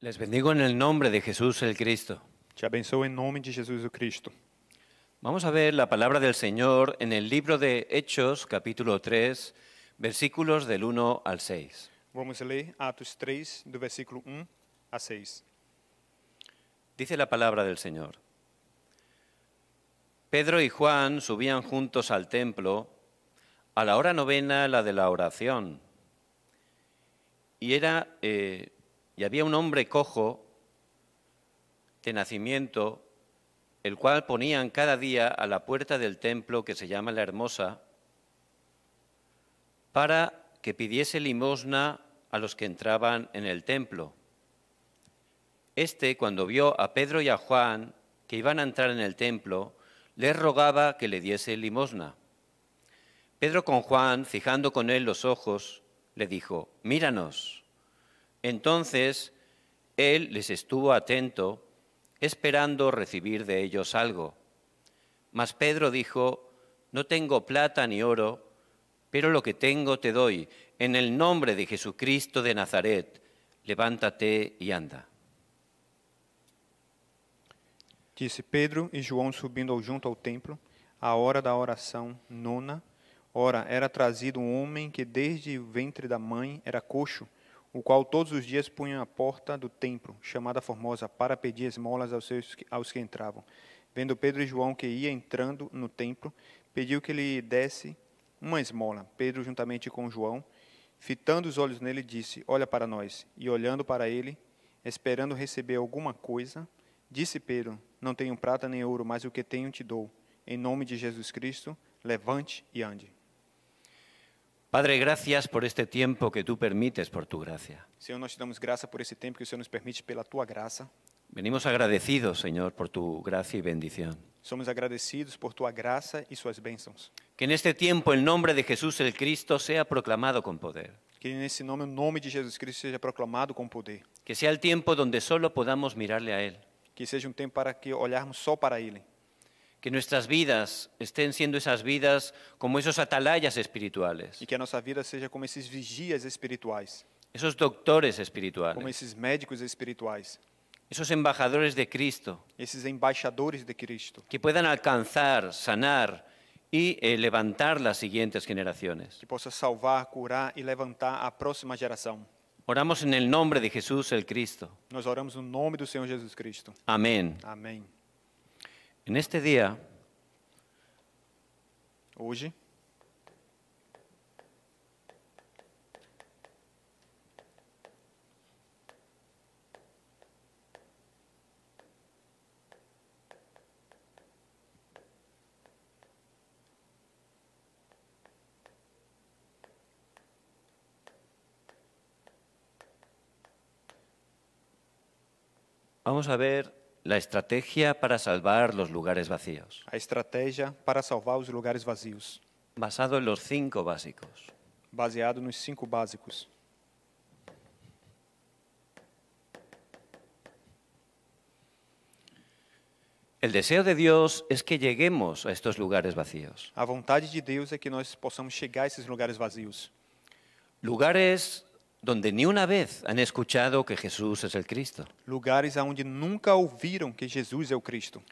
Les bendigo en el nombre de Jesús el Cristo. Te en em nombre de Jesús el Cristo. Vamos a ver la palabra del Señor en el libro de Hechos, capítulo 3, versículos del 1 al 6. Vamos a leer Atos 3, del versículo 1 um a 6. Dice la palabra del Señor. Pedro y Juan subían juntos al templo a la hora novena, la de la oración. Y era... Eh, y había un hombre cojo de nacimiento, el cual ponían cada día a la puerta del templo que se llama la Hermosa, para que pidiese limosna a los que entraban en el templo. Este, cuando vio a Pedro y a Juan que iban a entrar en el templo, les rogaba que le diese limosna. Pedro con Juan, fijando con él los ojos, le dijo, míranos. Entonces él les estuvo atento, esperando recibir de ellos algo. Mas Pedro dijo, No tengo plata ni oro, pero lo que tengo te doy. En el nombre de Jesucristo de Nazaret, levántate y anda. Dice, Pedro y e João subiendo junto al templo, a hora da oración nona. Ora, era trazido un um hombre que desde vientre ventre da mãe era coxo o qual todos os dias punha a porta do templo, chamada Formosa, para pedir esmolas aos, seus, aos que entravam. Vendo Pedro e João que ia entrando no templo, pediu que lhe desse uma esmola. Pedro, juntamente com João, fitando os olhos nele, disse: Olha para nós. E olhando para ele, esperando receber alguma coisa, disse Pedro: Não tenho prata nem ouro, mas o que tenho te dou. Em nome de Jesus Cristo, levante e ande. Padre, gracias por este tiempo que tú permites por tu gracia. Señor, nos damos graça por esse tiempo que o nos permite pela tu graça. Venimos agradecidos, Señor, por tu gracia y bendición. Somos agradecidos por tu gracia y e sus bênçãos. Que en este tiempo el nombre de Jesús el Cristo sea proclamado con poder. Que ese nombre el nombre de Cristo sea proclamado con poder. Que sea el tiempo donde solo podamos mirarle a Él. Que sea un um tiempo para que olharmos solo para él. Que nuestras vidas estén siendo esas vidas como esos atalayas espirituales. y e que nuestra vida sea como esos vigías espirituales Esos doctores espirituales como esos médicos espirituales Esos embajadores de Cristo. esos embaixadores de Cristo, Que puedan alcanzar, sanar y eh, levantar las siguientes generaciones. que pueda salvar, curar y levantar a próxima generación Oramos en el nombre de Jesús el Cristo. nos oramos no nome do Senhor Jesus Cristo. Amén. Amén en este día, vamos a ver la estrategia para salvar los lugares vacíos. La estrategia para salvar los lugares vacíos. Basado en los cinco básicos. Baseado nos cinco básicos. El deseo de Dios es que lleguemos a estos lugares vacíos. La voluntad de Dios es que nos possamos llegar a esos lugares vacíos. Lugares donde ni una vez han escuchado que Jesús es el Cristo. Lugares donde nunca oyeron que Jesús es el Cristo.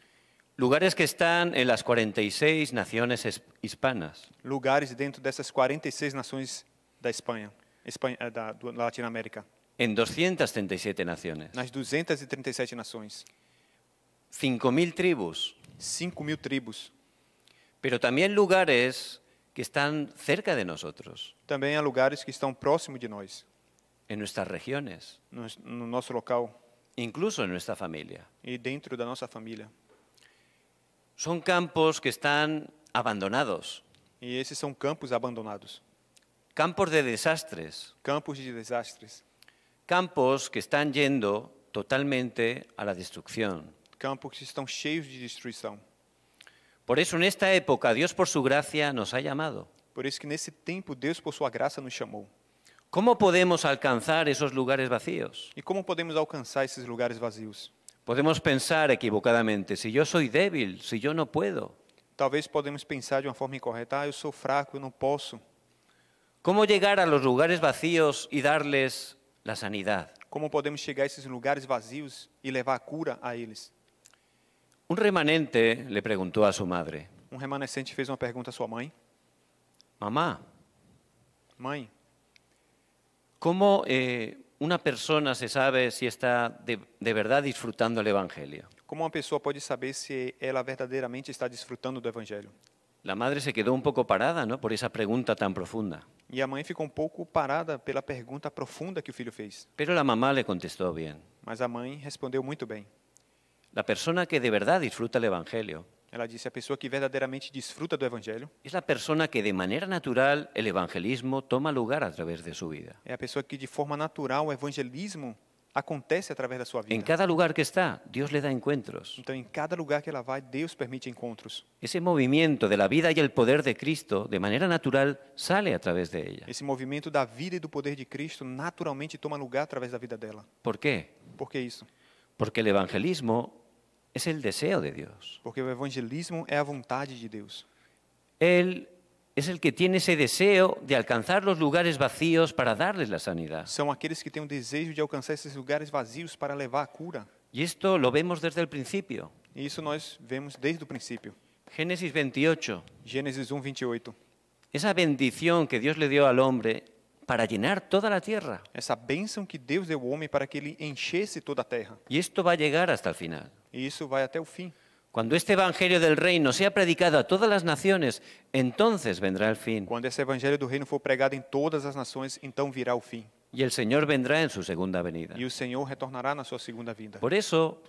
Lugares que están en las 46 naciones hispanas. Lugares dentro de esas 46 naciones de España, España eh, Latinoamérica. En 237 naciones. Nas 237 e e nações. 5000 tribus. 5000 tribus. Pero también lugares que están cerca de nosotros. También hay lugares que están próximos de nosotros en nuestras regiones, en nuestro local, incluso en nuestra familia. y dentro de nuestra familia, Son campos que están abandonados, y esos son campos abandonados, campos de desastres, campos de desastres, campos que están yendo totalmente a la destrucción. campos que están cheios de destruição. Por eso en esta época Dios por su gracia nos ha llamado Por isso que nesse tempo Deus por sua graça nos chamou ¿Cómo podemos alcanzar esos lugares vacíos? ¿Y cómo podemos alcanzar esos lugares vacíos? Podemos pensar equivocadamente, si yo soy débil, si yo no puedo. Tal vez podemos pensar de una forma incorrecta, ah, yo soy fraco, yo no puedo. ¿Cómo llegar a los lugares vacíos y darles la sanidad? ¿Cómo podemos llegar a esos lugares vacíos y llevar cura a ellos? Un remanente le preguntó a su madre, Un remanescente fez una pregunta a su mãe: Mamá, Mãe, ¿Cómo eh, una persona se sabe si está de, de verdad disfrutando el Evangelio? ¿Cómo una persona puede saber si ella verdaderamente está disfrutando del Evangelio? La madre se quedó un poco parada, ¿no? Por esa pregunta tan profunda. Y e la mãe ficou un um poco parada pela pergunta profunda que o filho fez. Pero la mamá le contestó bien. Mas a mãe respondeu muito bem. La persona que de verdad disfruta el evangelio Ela disse: a pessoa que verdadeiramente desfruta do evangelho É a pessoa que de maneira natural o evangelismo toma lugar através de sua vida. é a pessoa que de forma natural o evangelismo acontece através da sua vida. Em cada lugar que está, Deus lhe dá encontros. Então, em cada lugar que ela vai, Deus permite encontros. Esse movimento da vida e do poder de Cristo, de maneira natural, sai através de ela. Esse movimento da vida e do poder de Cristo naturalmente toma lugar através da vida dela. ¿Por quê? Por que isso? Porque o evangelismo Es el deseo de Dios. Porque el evangelismo es a vontade de Dios. Él es el que tiene ese deseo de alcanzar los lugares vacíos para darles la sanidad. Son aquellos que tienen el deseo de alcanzar esos lugares vacíos para levar cura. Y esto lo vemos desde el principio. Y e eso nós vemos desde el principio. Génesis 28. Génesis 28. Esa bendición que Dios le dio al hombre para llenar toda la tierra. Esa bendición que Dios dio al hombre para que él enchesse toda la tierra. Y esto va a llegar hasta el final. Y isso vai até o fim. Cuando este evangelio del reino sea predicado a todas las naciones, entonces vendrá el fin. Quando esse evangelho do reino for pregado em todas as nações, então virá o fim. Y el Señor vendrá en su segunda venida. Y el Señor retornará na su segunda vinda. Por eso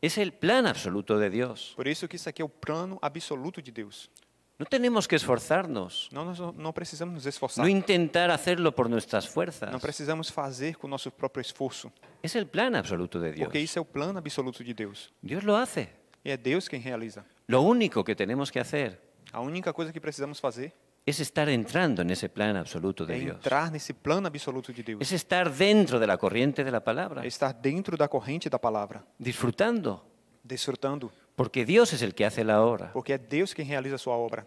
es el plan absoluto de Dios. Por eso, que isso aqui é o plano absoluto de Dios. No tenemos que esforzarnos. No no, no precisamos nos esforçar. No intentar hacerlo por nuestras fuerzas. No precisamos fazer con nosso próprio esfuerzos. Es el plan absoluto de Dios. Porque isso é o plano absoluto de Dios. Dios lo hace. Y e es Dios quien realiza. Lo único que tenemos que hacer. La única cosa que precisamos fazer es estar entrando en ese plan absoluto de Dios. Entrar ese plano absoluto de Dios. Es estar dentro de la corriente de la palabra. estar dentro da de la palabra. Disfrutando. Desfrutando. Porque Dios es el que hace la obra. Porque é Dios quien realiza su obra.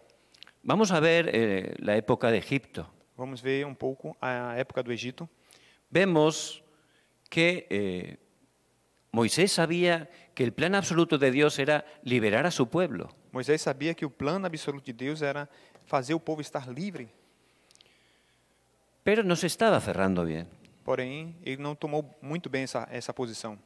Vamos a ver eh, la época de Egipto. Vamos ver un um poco a época de Egipto. Vemos que eh, Moisés sabía que el plan absoluto de Dios era liberar a su pueblo. Moisés sabía que el plan absoluto de Dios era hacer el povo estar libre. Pero no se estaba cerrando bien. porém él não tomou muito bem essa, essa posição.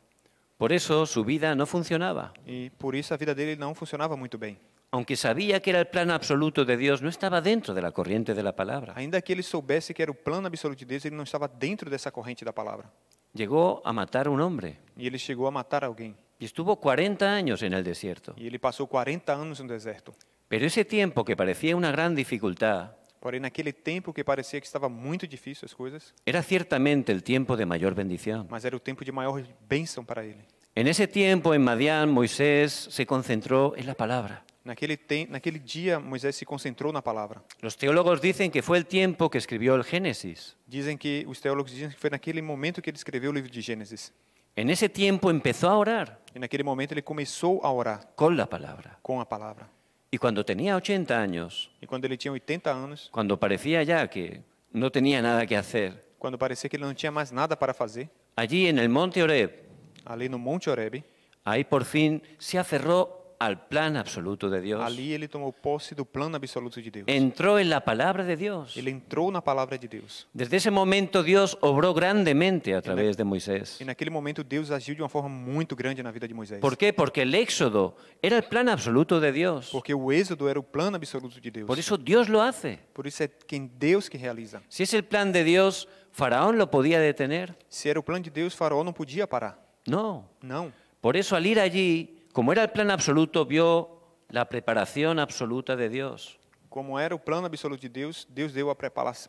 Por eso su vida no funcionaba. Y e por eso la vida él no funcionaba muy bien Aunque sabía que era el plan absoluto de Dios, no estaba dentro de la corriente de la palabra. Ainda que él soubesse que era el plan absoluto de Dios, él no estaba dentro de esa corriente de la palabra. Llegó a matar a un hombre Y él llegó a matar a alguien. y estuvo 40 años en el desierto. Y e ele pasó 40 en el desierto. Pero ese tiempo que parecía una gran dificultad Porém, naquele tempo que parecia que estava muito difícil as coisas, Era ciertamente el tiempo de mayor bendición. mas era o tempo de maior bênção para ele. En ese tiempo, en Madián, Moisés se concentró en la palabra. Naquele, aquel naquele dia, Moisés se concentrou na palavra. Los teólogos dicen que fue el tiempo que escribió el Génesis. Dicen que os teólogos dizem que foi naquele momento que ele escreveu o livro de Gênesis. En ese tiempo empezó a orar En aquel momento ele começou a orar con la palabra. com a palavra. Y cuando tenía 80 años, y cuando ele tinha 80 años. cuando parecía ya que no tenía nada que hacer, cuando parecía que no não tinha nada para hacer. allí en el monte Oreb, ali el Monte Horebe, ahí por fin se aferró al plan absoluto de Dios. Ali ele tomou posse absoluto de Entró en la palabra de Dios. Ele entrou na palavra de Deus. Desde ese momento Dios obró grandemente a e través de Moisés. En aquel momento Dios agiu de uma forma muy grande en la vida de Moisés. ¿Por qué? Porque el éxodo era el plan absoluto de Dios. Porque o Éxodo era el plan absoluto de Deus. Por eso Dios lo hace. Por eso es quien Deus que realiza. Si es el plan de Dios, Faraón lo podía detener. Si era el plan de Dios, Faraón no podía parar. No. No. Por eso al ir allí como era el plan absoluto, vio la preparación absoluta de Dios. Como era el plan absoluto de Dios, Dios dio la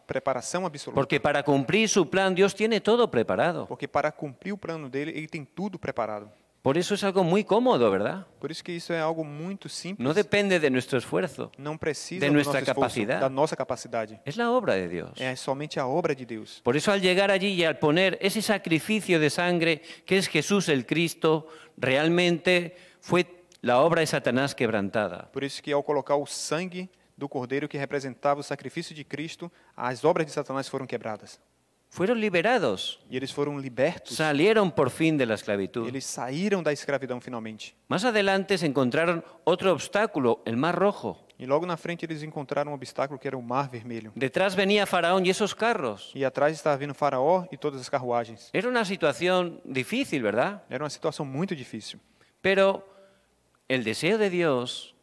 preparación absoluta. Porque para cumplir su plan, Dios tiene todo preparado. Porque para cumplir el plan de él, él tiene todo preparado. Por eso es algo muy cómodo, ¿verdad? Por eso que eso es algo muy simple. No depende de nuestro esfuerzo. No precisa de nuestra capacidad. nuestra capacidad. Es la obra de Dios. Es solamente la obra de Dios. Por eso al llegar allí y al poner ese sacrificio de sangre que es Jesús el Cristo, realmente Foi a obra de Satanás quebrantada. Por isso que ao colocar o sangue do cordeiro que representava o sacrifício de Cristo, as obras de Satanás foram quebradas. Foram liberados. E eles foram libertos. Saíram por fim da escravidão. Eles saíram da escravidão finalmente. Mais adelante se encontraram outro obstáculo, o Mar Rojo. E logo na frente eles encontraram um obstáculo que era o Mar Vermelho. Detrás venia Faraó e esses carros. E atrás estava vindo Faraó e todas as carruagens. Era uma situação difícil, verdade? Era uma situação muito difícil. Pero El deseo de Dios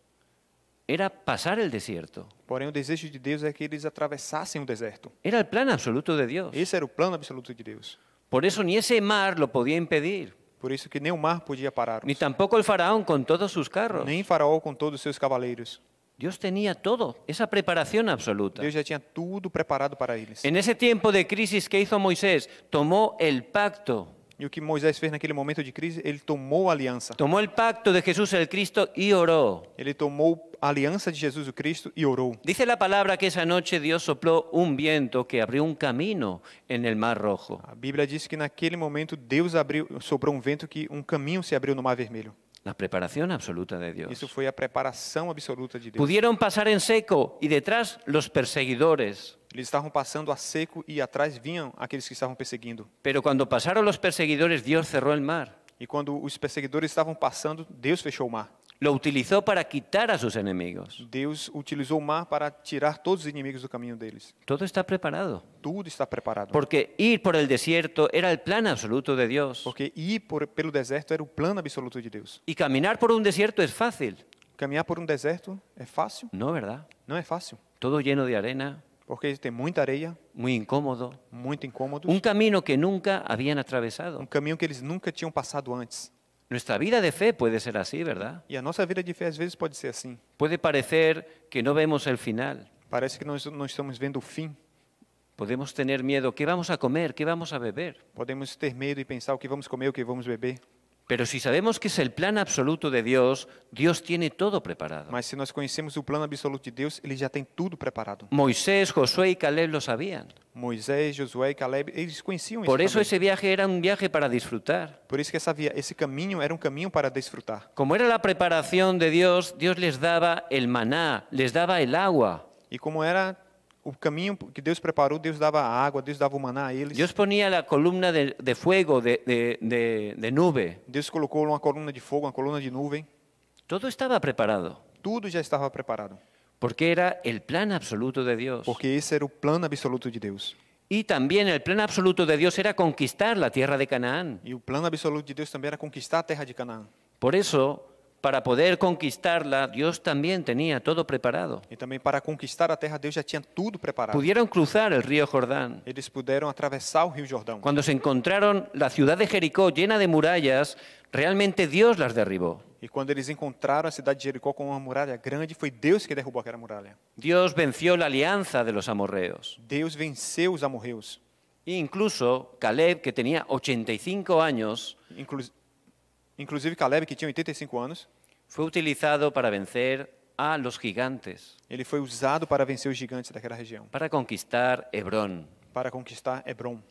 era pasar el desierto. Porém, o desejo de Deus é que eles atravessassem o deserto. Era el plan absoluto de Dios. era o plano absoluto de Deus. Por eso ni ese mar lo podía impedir. Por eso que nem o mar podia parar. Ni tampoco el faraón con todos sus carros. Nem faraón con todos sus seus Dios tenía todo, esa preparación absoluta. Deus já tinha tudo preparado para eles. En ese tiempo de crisis que hizo Moisés, tomó el pacto e o que Moisés fez naquele momento de crise, ele tomou a Tomó el pacto de Jesús el Cristo y oró. Ele tomou a de Jesus Cristo e orou. Dice la palabra que esa noche Dios sopló un viento que abrió un camino en el Mar Rojo. A Bíblia dice que naquele momento Dios abriu, soprou um vento que un um caminho se abriu no Mar Vermelho. La preparación absoluta de Dios. Eso fue a preparación absoluta de Dios. Pudieron pasar en seco y detrás los perseguidores. Eles estavam passando a seco e atrás vinham aqueles que estavam perseguindo. Pero quando passaram os perseguidores, Deus cerró o mar. E quando os perseguidores estavam passando, Deus fechou o mar. Lo utilizou para quitar a sus enemigos. Deus utilizou o mar para tirar todos os inimigos do caminho deles. Tudo está preparado. Tudo está preparado. Porque ir por el desierto era o plano absoluto de Deus. Porque ir por, pelo deserto era o plano absoluto de Deus. E caminhar por um deserto é fácil. Caminhar por um deserto é fácil? Não, verdade? Não é fácil. Todo lleno de arena. Porque tienen muita arena, Muy incómodo. muy incómodo. Un camino que nunca habían atravesado. Un camino que ellos nunca habían pasado antes. Nuestra vida de fe puede ser así, ¿verdad? Y a vida de fe a veces puede ser así. Puede parecer que no vemos el final. Parece que no estamos viendo el fin. Podemos tener miedo, ¿qué vamos a comer? ¿Qué vamos a beber? Podemos tener miedo y e pensar qué vamos a comer, o que vamos a beber. Pero si sabemos que es el plan absoluto de Dios, Dios tiene todo preparado. Mas si nós conhecemos o plan absoluto de Dios, él ya tiene todo preparado. Moisés, Josué y Caleb lo sabían. Moisés, Josué y Caleb, eles conheciam Por eso ese viaje era un viaje para disfrutar. Por eso que camino esse era un um camino para disfrutar. Como era la preparación de Dios, Dios les daba el maná, les daba el agua. Y e como era o caminho que Deus preparou, Deus dava agua, água, Deus dava o maná a eles. Deus ponia a coluna de, de fogo, de, de, de, nuvem. Deus colocou coluna de fuego, una columna de nube. Todo estaba preparado. Todo ya estaba preparado. Porque era o plan absoluto de Deus. Porque esse era o plan absoluto de Dios. Y también el plan absoluto de Dios era conquistar la tierra de Canaán. Y e el plan absoluto de Dios también era conquistar la tierra de Canaán. Por eso para poder conquistarla, Dios también tenía todo preparado. Y también para conquistar la tierra, Dios ya tenía todo preparado. Pudieron cruzar el río Jordán. y atravesar el río Cuando se encontraron la ciudad de Jericó llena de murallas, realmente Dios las derribó. Y cuando ellos encontraron ciudad de Jericó con una muralla grande, fue Dios que derrubou aquella muralla. Dios venció la alianza de los amorreos. Dios venceu os E incluso Caleb, que tenía 85 años, inclusive Caleb, que tinha 85 anos, foi utilizado para vencer a los gigantes. Ele foi usado para vencer os gigantes daquela região. Para conquistar Hebron Para conquistar Hebron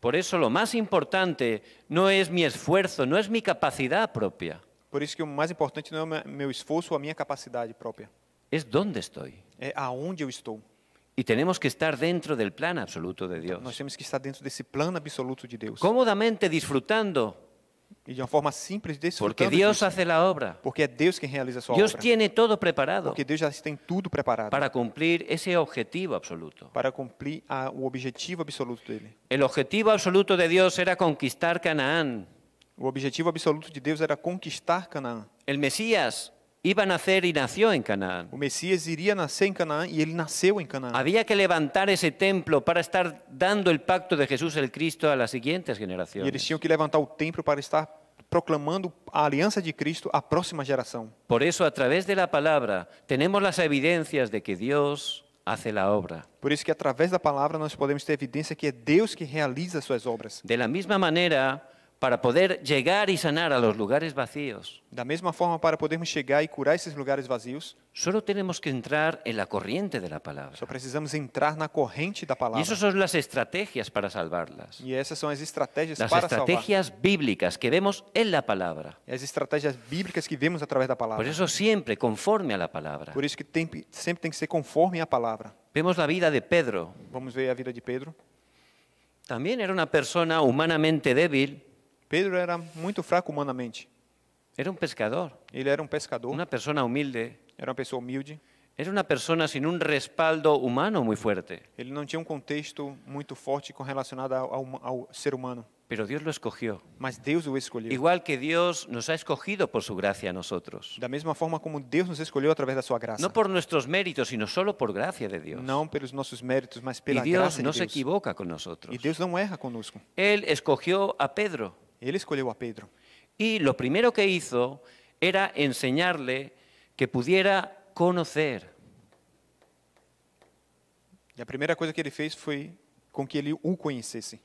Por isso o mais importante não é meu esforço não é minha capacidade própria Por isso que o mais importante não é meu esforço ou a minha capacidade própria. é onde estou É aonde eu estou. e temos que estar dentro do plano absoluto de Deus Nós temos que estar dentro desse plano absoluto de Deus. comodamente, desfrutando Y de una forma Porque Dios hace la obra. Porque es Dios quien realiza su obra. Dios tiene todo preparado. Porque Dios ya tiene todo preparado. Para cumplir ese objetivo absoluto. Para cumplir el objetivo absoluto de él. El objetivo absoluto de Dios era conquistar Canaán. El objetivo absoluto de Dios era conquistar Canaán. El Mesías iba a nacer y nació en Canaán. mesías iría iria nascer em Canaã e ele nasceu en Canaán. Había que levantar ese templo para estar dando el pacto de Jesús el Cristo a las siguientes e generaciones. Y ellos que levantar o templo para estar proclamando alianza de Cristo à próxima generación. Por eso a través de la palabra tenemos las evidencias de que Dios hace la obra. Por eso que a de la palabra nos podemos ter evidencia que es Deus que realiza sus obras. De la misma manera para poder llegar y sanar a los lugares vacíos. la misma forma para podermos llegar y e curar esos lugares vacíos, Solo tenemos que entrar en la corriente de la palabra. Só precisamos entrar na corrente da palavra. Y esas son las estrategias para salvarlas. Y e essas são as estratégias las estrategias bíblicas que vemos en la palabra. E as estratégias bíblicas que vemos através da palavra. Por eso siempre conforme a la palabra. Por isso que tem, sempre tem que ser conforme a palavra. Vemos la vida de Pedro. Vamos ver a vida de Pedro. También era una persona humanamente débil. Pedro era muito fraco humanamente. Era um pescador. Ele era um pescador. Uma pessoa humilde. Era uma pessoa humilde. Era uma pessoa sem um respaldo humano muito forte. Ele não tinha um contexto muito forte com relacionado ao, ser humano. Pero Dios lo escogió. Mas Deus o escolheu. Igual que Dios nos ha escogido por su gracia a nosotros. La misma forma como Dios nos escogió a través de su gracia. No por nuestros méritos, sino solo por gracia de Dios. no pelos nuestros méritos, mas pela graça de Deus. Deus não se equivoca con nosotros. y e dios no erra conosco. Él escogió a Pedro. Él escogió a Pedro. Y lo primero que hizo era enseñarle que pudiera conocer. La primera cosa que él fez fue con que él lo conhecesse.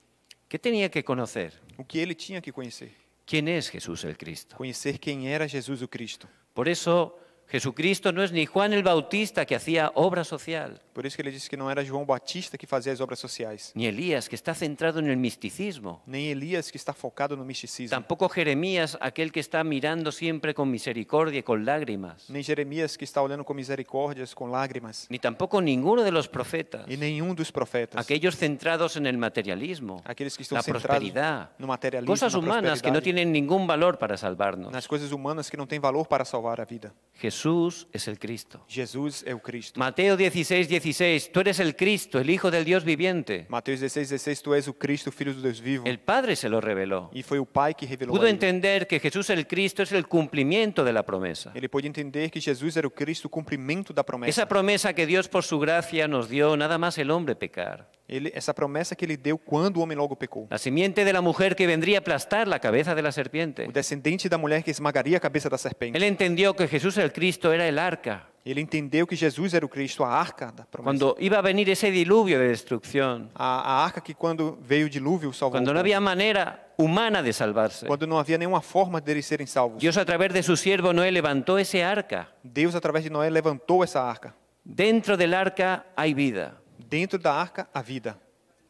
¿Qué tenía que conocer? O que tinha que conhecer. ¿Quién es Jesús el Cristo? Conocer quién era Jesús el Cristo. Por eso Jesucristo no es ni Juan el Bautista que hacía obra social. Por eso que le dice que no era Juan Bautista que hacía las obras sociales. Ni Elías que está centrado en el misticismo. Ni Elías que está focado el misticismo. Tampoco Jeremías, aquel que está mirando siempre con misericordia y con lágrimas. Ni Jeremías que está olhando con misericordias con lágrimas. Ni tampoco ninguno de los profetas. E ninguno de los profetas. Aquellos centrados en el materialismo. Aquellos que en la prosperidad. No materialismo, cosas humanas que no tienen ningún valor para salvarnos. Las cosas humanas que no tienen valor para salvar la vida. Jesús es el Cristo. Jesús es el Cristo. Mateo 16, 16, tú eres el Cristo, el Hijo del Dios viviente. Mateo 16, 16, Cristo, filho Dios vivo. El Padre se lo reveló. Y fue el Padre que reveló. Pudo entender que Jesús el Cristo es el cumplimiento de la promesa. Él pôde entender que Jesús era el Cristo, cumplimiento de la promesa. Esa promesa que Dios por su gracia nos dio, nada más el hombre pecar. Esa promesa que ele dio cuando o homem logo pecou. La simiente de la mujer que vendría a aplastar la cabeza de la serpiente. O descendente da mulher que esmagaria a cabeça da serpente. Él entendió que Jesús el Cristo Cristo era el arca. Ele entendeu que Jesus era o Cristo, a arca da promessa. Quando ia venir esse dilúvio de destruição. A, a, arca que quando veio o dilúvio salvou. Quando não havia maneira humana de salvar-se. Quando não havia nenhuma forma de eles serem salvos. Deus através de seu servo Noé levantou esse arca. Deus através de Noé levantou essa arca. Dentro da arca há vida. Dentro da arca há vida.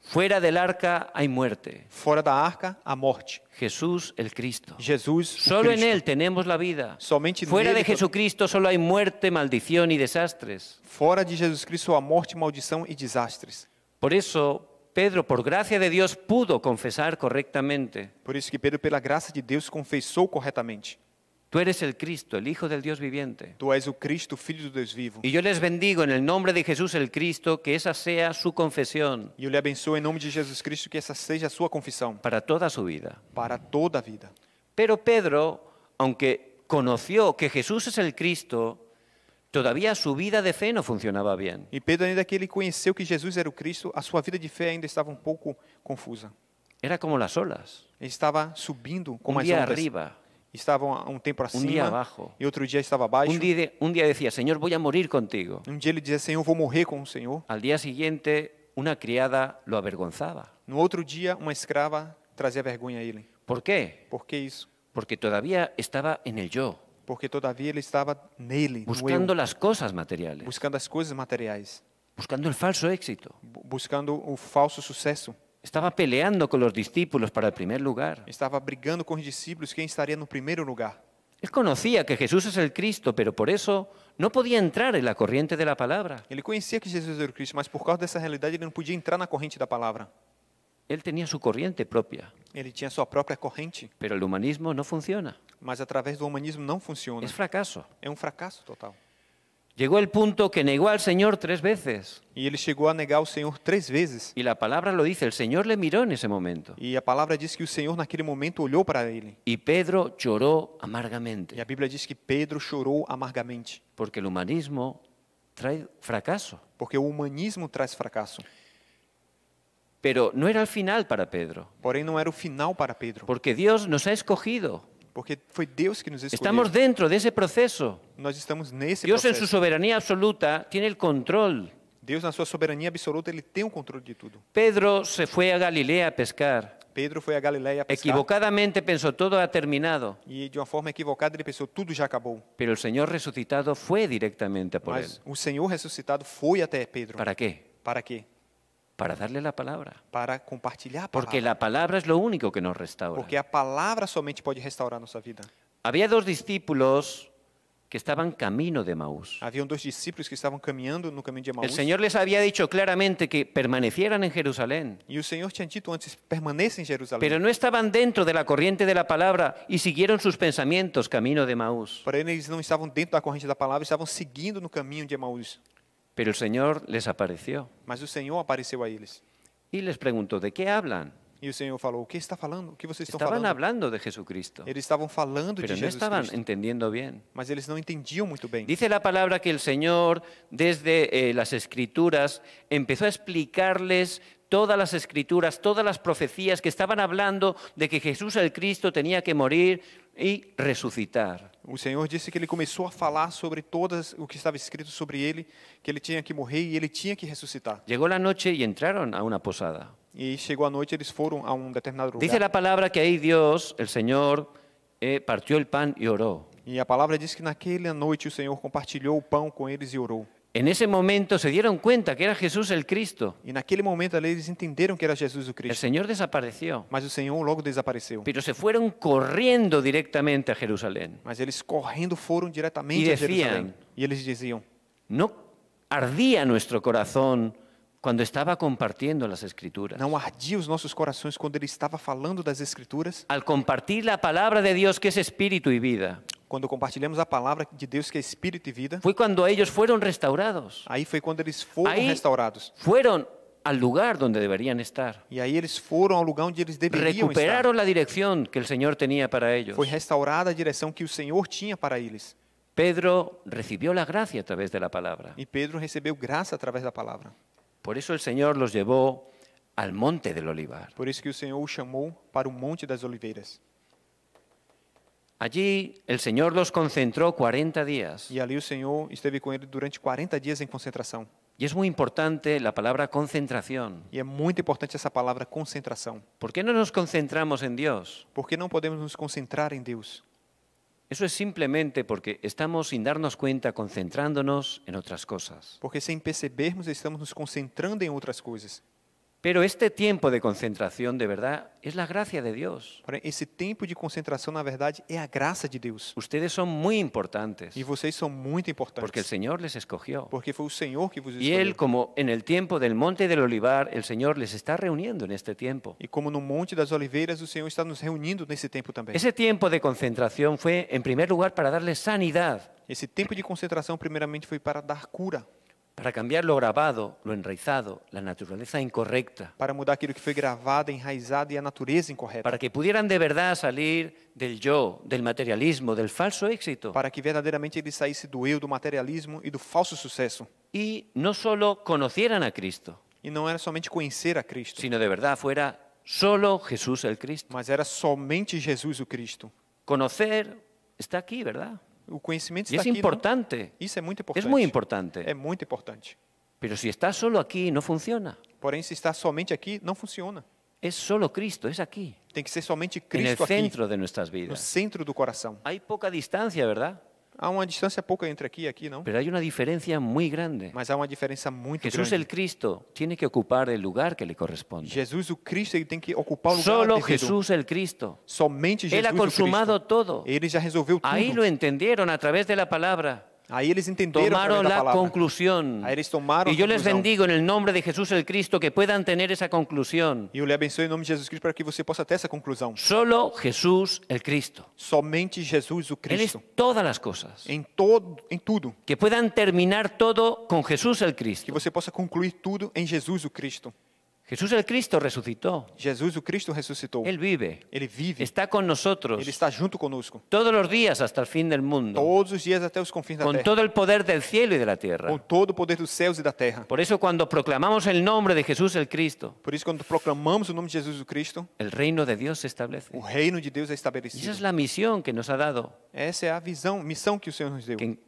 Fuera del arca hay muerte. Fuera da arca morte. Jesús el Cristo. Jesús. Solo en él tenemos la vida. Fuera de Jesucristo solo hay muerte, maldición y desastres. de Cristo a morte, maldição e desastres. Por eso Pedro, por gracia de Dios, pudo confesar correctamente. Por eso que Pedro, pela gracia de Dios confessou correctamente. Tú eres el Cristo, el Hijo del Dios viviente. Tú eres el Cristo, Filho do Dios vivo. Y yo les bendigo en el nombre de Jesús el Cristo que esa sea su confesión Y yo le abençoo en em nombre de Jesus Cristo que esa sea su confesión para toda su vida. para toda vida. Pero Pedro, aunque conoció que Jesús es el Cristo, todavía su vida de fe no funcionaba bien. Y e Pedro, ainda que él conoció que Jesús era el Cristo, a su vida de fe ainda estaba un um poco confusa. Era como las olas, Estaba subiendo como as arriba, estaba um tempo acima um y otro e outro dia estava un Um dia, um a morir contigo. voy a con el Señor. Al día siguiente, una criada lo avergonzaba. No otro día, una escrava traía vergüenza a él. Por qué? Por qué Porque todavía estaba en el yo. Porque todavía él estaba buscando las cosas materiales. Buscando as materiais. Buscando el falso éxito. Buscando un falso suceso. Estaba peleando con los discípulos para el primer lugar. Estaba brigando con los discípulos estaría en el primer lugar. Él conocía que Jesús es el Cristo, pero por eso no podía entrar en la corriente de la palabra. Él conhecia que Jesus era el Cristo, mas por causa realidad él no podía entrar corriente de la palabra. Él tenía su corriente propia. Él tenía su propia corriente. Pero el humanismo no funciona. mas través do humanismo no funciona. Es fracaso. Es un um fracaso total. Llegó el punto que negó al Señor tres veces. Y él llegó a negar al Señor tres Y la palabra lo dice, el Señor le miró en ese momento. Y e la palabra dice que el Señor en aquel momento olhou para él. Y Pedro lloró amargamente. Y e la Biblia dice que Pedro lloró amargamente. Porque el humanismo trae fracaso. Porque el humanismo trae fracaso. Pero no era el final para Pedro. Porém no era el final para Pedro. Porque Dios nos ha escogido. Porque fue Dios que nos escogió. Estamos dentro de ese proceso. no estamos Dios en su soberanía absoluta tiene el control. Dios en su soberanía absoluta, él tiene un control de todo. Pedro se fue a Galilea a pescar. Pedro fue a Galilea a pescar. Equivocadamente pensó todo ha terminado. Y de uma forma equivocada pensó todo ya acabó. Pero el Señor resucitado fue directamente a por Mas él. señor resucitado fue Pedro. ¿Para qué? Para qué para darle la palabra. Para compartirla Porque la palabra es lo único que nos restaura. Porque la palabra solamente puede restaurar nuestra vida. Había dos discípulos que estaban camino de Maús. Había um, dos discípulos que estaban caminando no caminho de Maús. El Señor les había dicho claramente que permanecieran en Jerusalén. Y e el Señor había dicho antes, permanece en em Jerusalén. Pero no estaban dentro de la corriente de la palabra y siguieron sus pensamientos camino de Maús. Porque ellos no estaban dentro da corrente da palavra, estavam seguindo el camino de Maús. Pero el Señor les apareció. Mas o Señor apareceu a eles. Y les preguntó, ¿de qué hablan? Y e o Senhor falou: "O que está falando? O que vocês estão hablando de Jesucristo, Eles estavam falando de pero no estaban entendiendo bien. mas eles não entendiam muito bem. Dice la palabra que el Señor, desde eh, las Escrituras, empezó a explicarles todas las escrituras, todas las profecías que estaban hablando de que Jesús el Cristo tenía que morir y resucitar. Un Señor dice que ele comenzó a falar sobre todo lo que estaba escrito sobre él, que él tenía que morrer y e él tinha que resucitar. Llegó la noche y entraron a una posada. y e llegó a y ellos fueron a un um determinado lugar. Dice la palabra que ahí Dios, el Señor, eh, partió el pan y oró. Y e la palabra dice que aquella noche el Señor compartió el pan con ellos y oró. En ese momento se dieron cuenta que era Jesús el Cristo. Y en aquel momento eles entenderam que era Jesús el Cristo. El Señor desapareció. Mas el Señor luego desapareció. Pero se fueron corriendo directamente a Jerusalén. Mas eles correndo foram diretamente a Jerusalém. Y e ellos decían. No ardía nuestro corazón cuando estaba compartiendo las escrituras. no ardía nuestros corazones cuando él estaba estava falando las escrituras. Al compartir la palabra de Dios que es espíritu y vida quando compartilhamos a palavra de Dios que es espírito e vida. Foi quando eles foram restaurados. Aí foi quando eles foram restaurados. Foram al lugar donde deberían estar. Y ahí eles fueron al lugar donde ellos Recuperaron la dirección que el Señor tenía para ellos. Fue restaurada la dirección que el Señor tenía para ellos. Pedro recibió la gracia a través de la palabra. Y Pedro recibió gracia a través de Por eso el Señor los llevó al monte del olivar. Por eso que el Señor los llamó para el monte de las oliveiras. Allí el Señor los concentró 40 días. Y e allí el Señor esteve con ele durante 40 días en em concentración. Y es muy importante la palabra concentración. Y es muy importante esa palabra concentración. ¿Por qué no nos concentramos en Dios? ¿Por qué no podemos nos concentrar en em Dios? Eso es simplemente porque estamos sin darnos cuenta concentrándonos en otras cosas. Porque sin percebermos estamos nos concentrando en em otras cosas. Pero este tiempo de concentración, de verdad, es la gracia de Dios. de de Dios. Ustedes son muy importantes. Y e son importantes. Porque el Señor les escogió. Porque Señor que Y Él, como en el tiempo del Monte del Olivar, el Señor les está reuniendo en este tiempo. E como Monte das Oliveiras, el Señor está nos reunindo Ese tiempo de concentración fue, en primer lugar, para darles sanidad. Ese tiempo de concentración, primeramente, fue para dar cura. Para cambiar lo grabado, lo enraizado, la naturaleza incorrecta. Para mudar aquello que fue gravado, enraizado y e a naturaleza incorrecta. Para que pudieran de verdad salir del yo, del materialismo, del falso éxito. Para que verdaderamente él saísse do eu, del materialismo y e del falso suceso. Y no solo conocieran a Cristo. Y e no era solamente conocer a Cristo. Sino de verdad fuera solo Jesús el Cristo. Mas era somente Jesus Cristo. Conocer está aquí, ¿verdad? O conhecimento está e é aqui, importante. Não? Isso é, é muito importante. É muito importante. É muito importante. está solo aqui, não funciona. Porém, se está somente aqui, não funciona. É solo Cristo, é aqui. Tem que ser somente Cristo aqui. No centro de nossas vidas. No centro do coração. Há pouca distância, verdade? Há uma distância pouca entre aquí e aqui, não? Pero hay una diferencia muy grande. Mas una diferencia muy muito Jesús el Cristo tiene que ocupar el lugar que le corresponde. Jesus o Cristo ele que ocupar o lugar Solo Jesús el Cristo. Somente Jesus Él ha consumado todo. Ele já resolveu tudo. Ahí lo entendieron a través de la palabra. Ahí eles entenderam tomaron la conclusión. Ahí eles tomaron y yo les bendigo en el nombre de Jesús el Cristo que puedan tener esa conclusión. Y yo le abençoo en nombre de Jesús Cristo para que você possa ter esa conclusión. Solo Jesús el Cristo. Somente Jesús o Cristo. Él todas las cosas. En em todo, en em todo. Que puedan terminar todo con Jesús el Cristo. Que você possa concluir tudo em Jesus o Cristo. Jesús el Cristo resucitó. Jesús el Cristo resucitó. Él vive. Él vive. Está con nosotros. Ele está junto conosco. Todos los días hasta el fin del mundo. Todos los días hasta los confins da Con todo el poder del cielo y e de la tierra. Con todo el poder dos céus y e da terra. Por eso cuando proclamamos el nombre de Jesús el Cristo. Por eso cuando proclamamos el nombre de Jesús el Cristo. El reino de Dios se establece. El reino de Dios es establecido. Y esa es la misión que nos ha dado. Esa es la visión, misión que el Señor nos dio. Que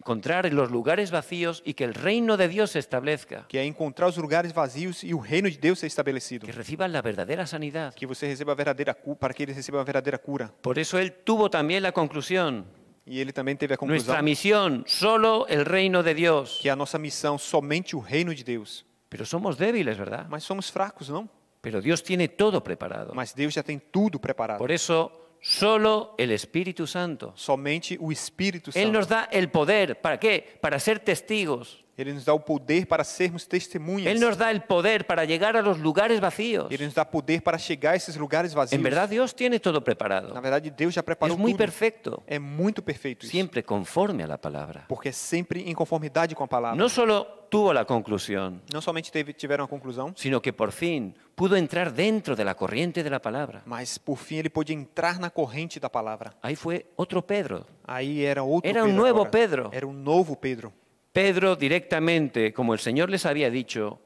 encontrar los lugares vacíos y que el reino de Dios se establezca. Que encontrar los lugares vacíos y e el reino de Dios se establecido Que reciban la verdadera sanidad. Que você receba a verdadeira cura, para que eles recebam a verdadeira cura. Por eso él tuvo también la conclusión. y e él también teve a Nuestra misión, solo el reino de Dios. Que a nossa missão somente o reino de Deus. Pero somos débiles, ¿verdad? Mas somos fracos, no Pero Dios tiene todo preparado. Mas Deus já tem tudo preparado. Por eso Solo el Espíritu Santo. el Santo. Él nos da el poder. ¿Para qué? Para ser testigos él nos dá o poder para sermos testemunhas. Él nos da el poder para llegar a los lugares vacíos. Él nos dá poder para llegar a esos lugares vazios. En verdad Dios tiene todo preparado. Na verdade Deus já preparou tudo. É muito perfeito. É muito perfeito. Siempre conforme a la palabra. Porque siempre sempre em conformidade com palabra no solo tuvo la conclusión. No solamente teve, conclusión, sino que por fin pudo entrar dentro de la corriente de la palabra. Mas por fin ele pôde entrar na corrente da palavra. Ahí fue otro Pedro. Ahí era outro. Era un nuevo Pedro. Era um novo Pedro. Pedro directamente, como el Señor les había dicho,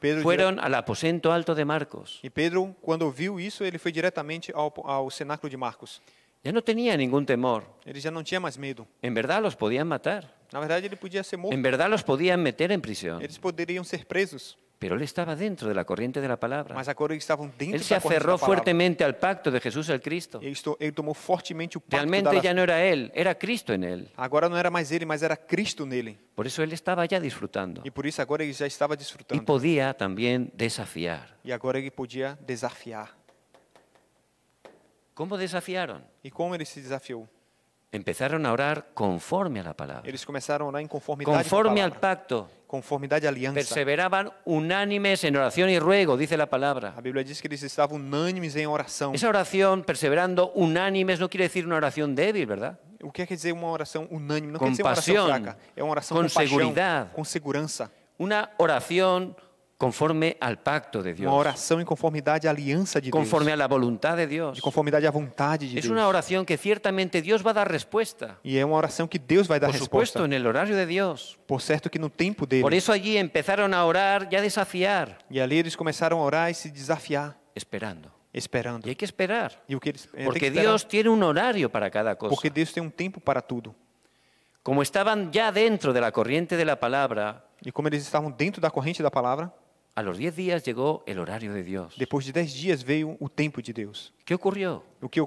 Pedro, fueron al aposento alto de Marcos. Y Pedro, cuando vio eso, él foi diretamente ao, cenáculo de Marcos. Ya no tenía ningún temor. no En verdad los podían matar. En verdad los podían meter en prisión. Ellos podrían ser presos. Pero él estaba dentro de la corriente de la palabra. él se aferró fuertemente al pacto de Jesús el Cristo. Realmente ya no era él, era Cristo en él. Agora era mas era Cristo Por eso él estaba ya disfrutando. E y por eso Y podía también desafiar. E desafiar. ¿Cómo desafiaron? ¿Y e cómo él se desafió? Empezaron a orar conforme a la palabra. Ellos comenzaron a orar Conforme al pacto. conformidad y alianza. Perseveraban unánimes en oración y ruego, dice la palabra. La Biblia dice que ellos estaban unánimes en em oración. Esa oración, perseverando unánimes, no quiere decir una oración débil, ¿verdad? ¿Qué quiere decir una oración unánime? No quiere decir una fraca. Es una oración con seguridad, seguridad, con segurança. Una oración conforme al pacto de Dios. Oración en conformidad a la alianza de Dios. Conforme a la voluntad de Dios. De a la voluntad de es una oración que ciertamente Dios va a dar respuesta. Y es una oración que Dios va a dar Por en el horario de Dios. Por cierto que no tiempo dele. Por eso allí empezaron a orar y a desafiar, Y ali ellos comenzaron a orar y se desafiar, esperando. esperando. Y hay que esperar, porque Dios tiene un horario para cada cosa. porque Dios tiene un tiempo para todo. Como estaban ya dentro de la corriente de la palabra, Y como eles estaban dentro da de da palabra? A los 10 días llegó el horario de Dios. Después de 10 días veio o tiempo de Dios. ¿Qué ocurrió? O que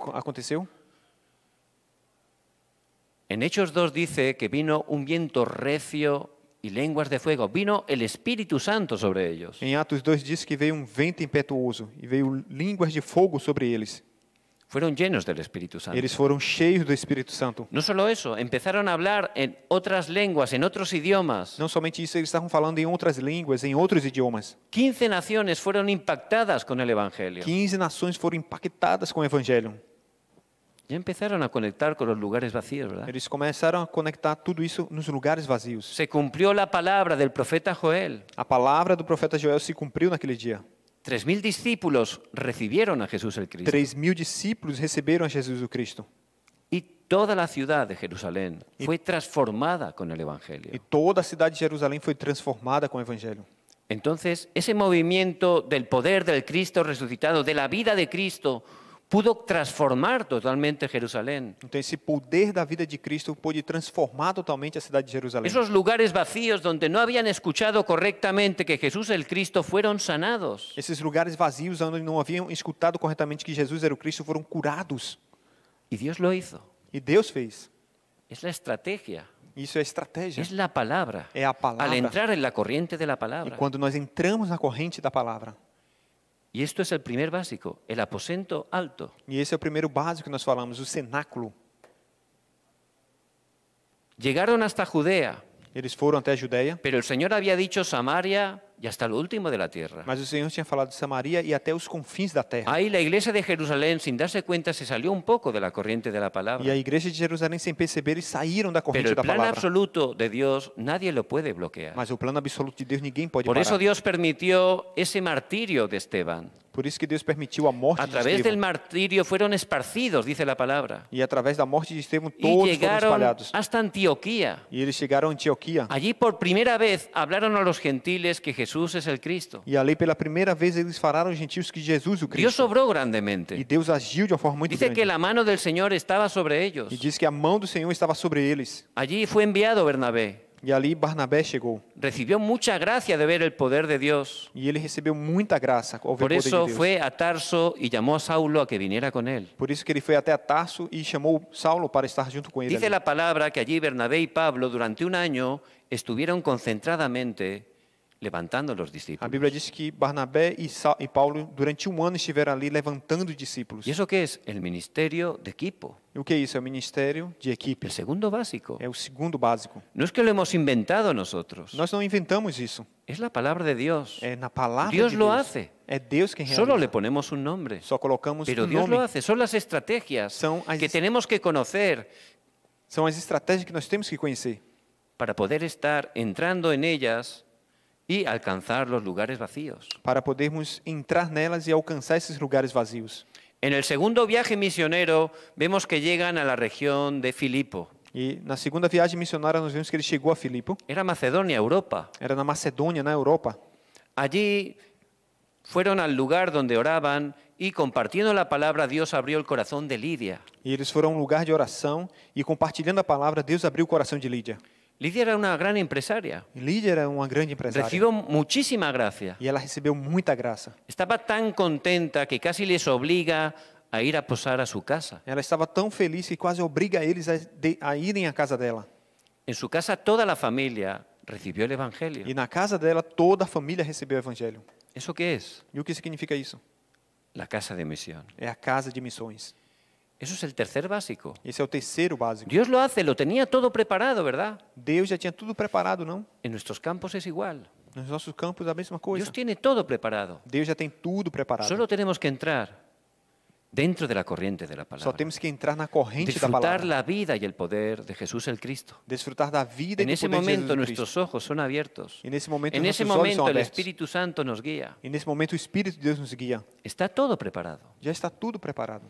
En Hechos 2 dice que vino un viento recio y lenguas de fuego. Vino el Espíritu Santo sobre ellos. En em Atos 2 dice que veio un um vento impetuoso y e veio línguas de fuego sobre ellos. Fueron llenos del Espíritu Santo. Eles foram cheios do Espírito Santo. No solo eso, empezaron a hablar en otras lenguas, en otros idiomas. Não somente isso, eles estavam falando em outras línguas, em outros idiomas. 15 naciones fueron impactadas con el evangelio. 15 nações foram impactadas com o evangelho. Ya empezaron a conectar con los lugares vacíos, ¿verdad? Eles começaram a conectar tudo isso nos lugares vazios. Se cumplió la palabra del profeta Joel. A palavra do profeta Joel se cumpriu naquele dia. Tres mil discípulos recibieron a Jesús el Cristo. discípulos a Y toda la ciudad de Jerusalén fue transformada con el Evangelio. Y toda la de Jerusalén fue transformada con Entonces, ese movimiento del poder del Cristo resucitado, de la vida de Cristo, pudo transformar totalmente Jerusalém. Então esse poder da vida de Cristo pôde transformar totalmente a cidade de Jerusalém. Esses lugares vazios onde não haviam escuchado corretamente que Jesus el Cristo foram sanados. Esses lugares vazios onde não haviam escutado corretamente que Jesus era o Cristo foram curados. E Deus lo hizo. E Deus fez. é a estratégia. Isso é estratégia. É a palavra. É a palavra. Ao entrar na corrente da palavra. E quando nós entramos na corrente da palavra. Y esto es el primer básico, el aposento alto. Y ese es el primer básico que nos falamos, el cenáculo. Llegaron hasta Judea, Pero el Señor había dicho Samaria y hasta lo último de la tierra. Mas o se tinha falado de Samaria y e até los confins la tierra. Ahí la Iglesia de Jerusalén sin darse cuenta se salió un poco de la corriente de la palabra. Y e la Iglesia de Jerusalén, sin perceber, la corriente de la palabra. Pero el plan absoluto de Dios nadie lo puede bloquear. Mas el plan absoluto de Dios ninguém puede Por parar. Por eso Dios permitió ese martirio de Esteban. Por eso que Dios permitió a muerte. a de Estevão. Através do martírio foram esparcidos, diz a palavra. E através da morte de Estevão todos foram espalhados. Hasta Antioquía Y e eles chegaram a Antioquia. Allí por primera vez hablaron a los gentiles que Jesús es el Cristo. y e ali pela primera vez eles falaram los gentios que Jesus o Cristo. E Deus sobrou grandemente. Y Dios agió de una forma muito dice grande. que la mano del Señor estaba sobre ellos. Y que a mão do Senhor estava sobre eles. Allí fue enviado Bernabé. Y e allí Barnabé llegó. Recibió mucha gracia de ver el poder de Dios. Y e él recibió mucha gracia. ao Por de eso fue a Tarso y llamó a Saulo a que viniera con él. Por eso que él até a Tarso llamó e a Saulo para estar junto con él. Dice la palabra que allí Bernabé y Pablo durante un año estuvieron concentradamente levantando los discípulos. La Biblia dice que Barnabé y e Sa e durante un um año estiveram allí levantando discípulos. ¿Y eso qué es? El ministerio de equipo. ¿Y e qué que é el de equipo? El segundo básico. Es el segundo básico. No es que lo hemos inventado nosotros. Nosotros no inventamos eso. Es la palabra de Dios. la palabra palabra Dios de lo hace. Es Dios quien realiza. Solo le ponemos un nombre. Solo colocamos Pero um Dios lo hace. Son las estrategias que tenemos que conocer. Son las estrategias que nosotros tenemos que conocer Para poder estar entrando en ellas y alcanzar los lugares vacíos Para podermos entrar nelas y alcanzar esos lugares vacíos. En el segundo viaje misionero vemos que llegan a la región de Filipo. y na segunda viaje missionária nós vemos que ele a Filipo. Era Macedonia Europa. Era na Macedônia, na Europa. Allí fueron al lugar donde oraban y compartiendo la palabra Dios abrió el corazón de Lidia. Y e ellos fueron a um lugar de oración e compartilhando a palabra Deus abriu o coração de Lídia. Lídia era una gran empresaria. Lídia era una gran empresária. recibió muchísima gracia. Y ela recibió muita graça. Estaba tan contenta que casi les obliga a ir a posar a su casa. Ela estaba tan feliz que quase obriga eles a, de, a en a casa de ella. En su casa toda la familia recibió el evangelio. Y en la casa de ella toda a família recebeu o evangelho. ¿Eso qué es? ¿Y qué significa eso? La casa de misión. Es a casa de missões. Eso es el tercer básico. Ese es básico. Dios lo hace, lo tenía todo preparado, ¿verdad? Dios ya tinha todo preparado, ¿no? En nuestros campos es igual. En nuestros campos la misma cosa. Dios tiene todo preparado. Dios ya tiene todo preparado. Solo tenemos que entrar dentro de la corriente de la palabra. Só tenemos que entrar la corriente la palabra. Disfrutar la vida y el poder de Jesús el Cristo. Disfrutar la vida en e ese poder momento nuestros ojos son abiertos. En ese momento En ese momento el Espíritu Santo nos guía. En ese momento el Espíritu de Dios nos guía. Está todo preparado. Ya está todo preparado.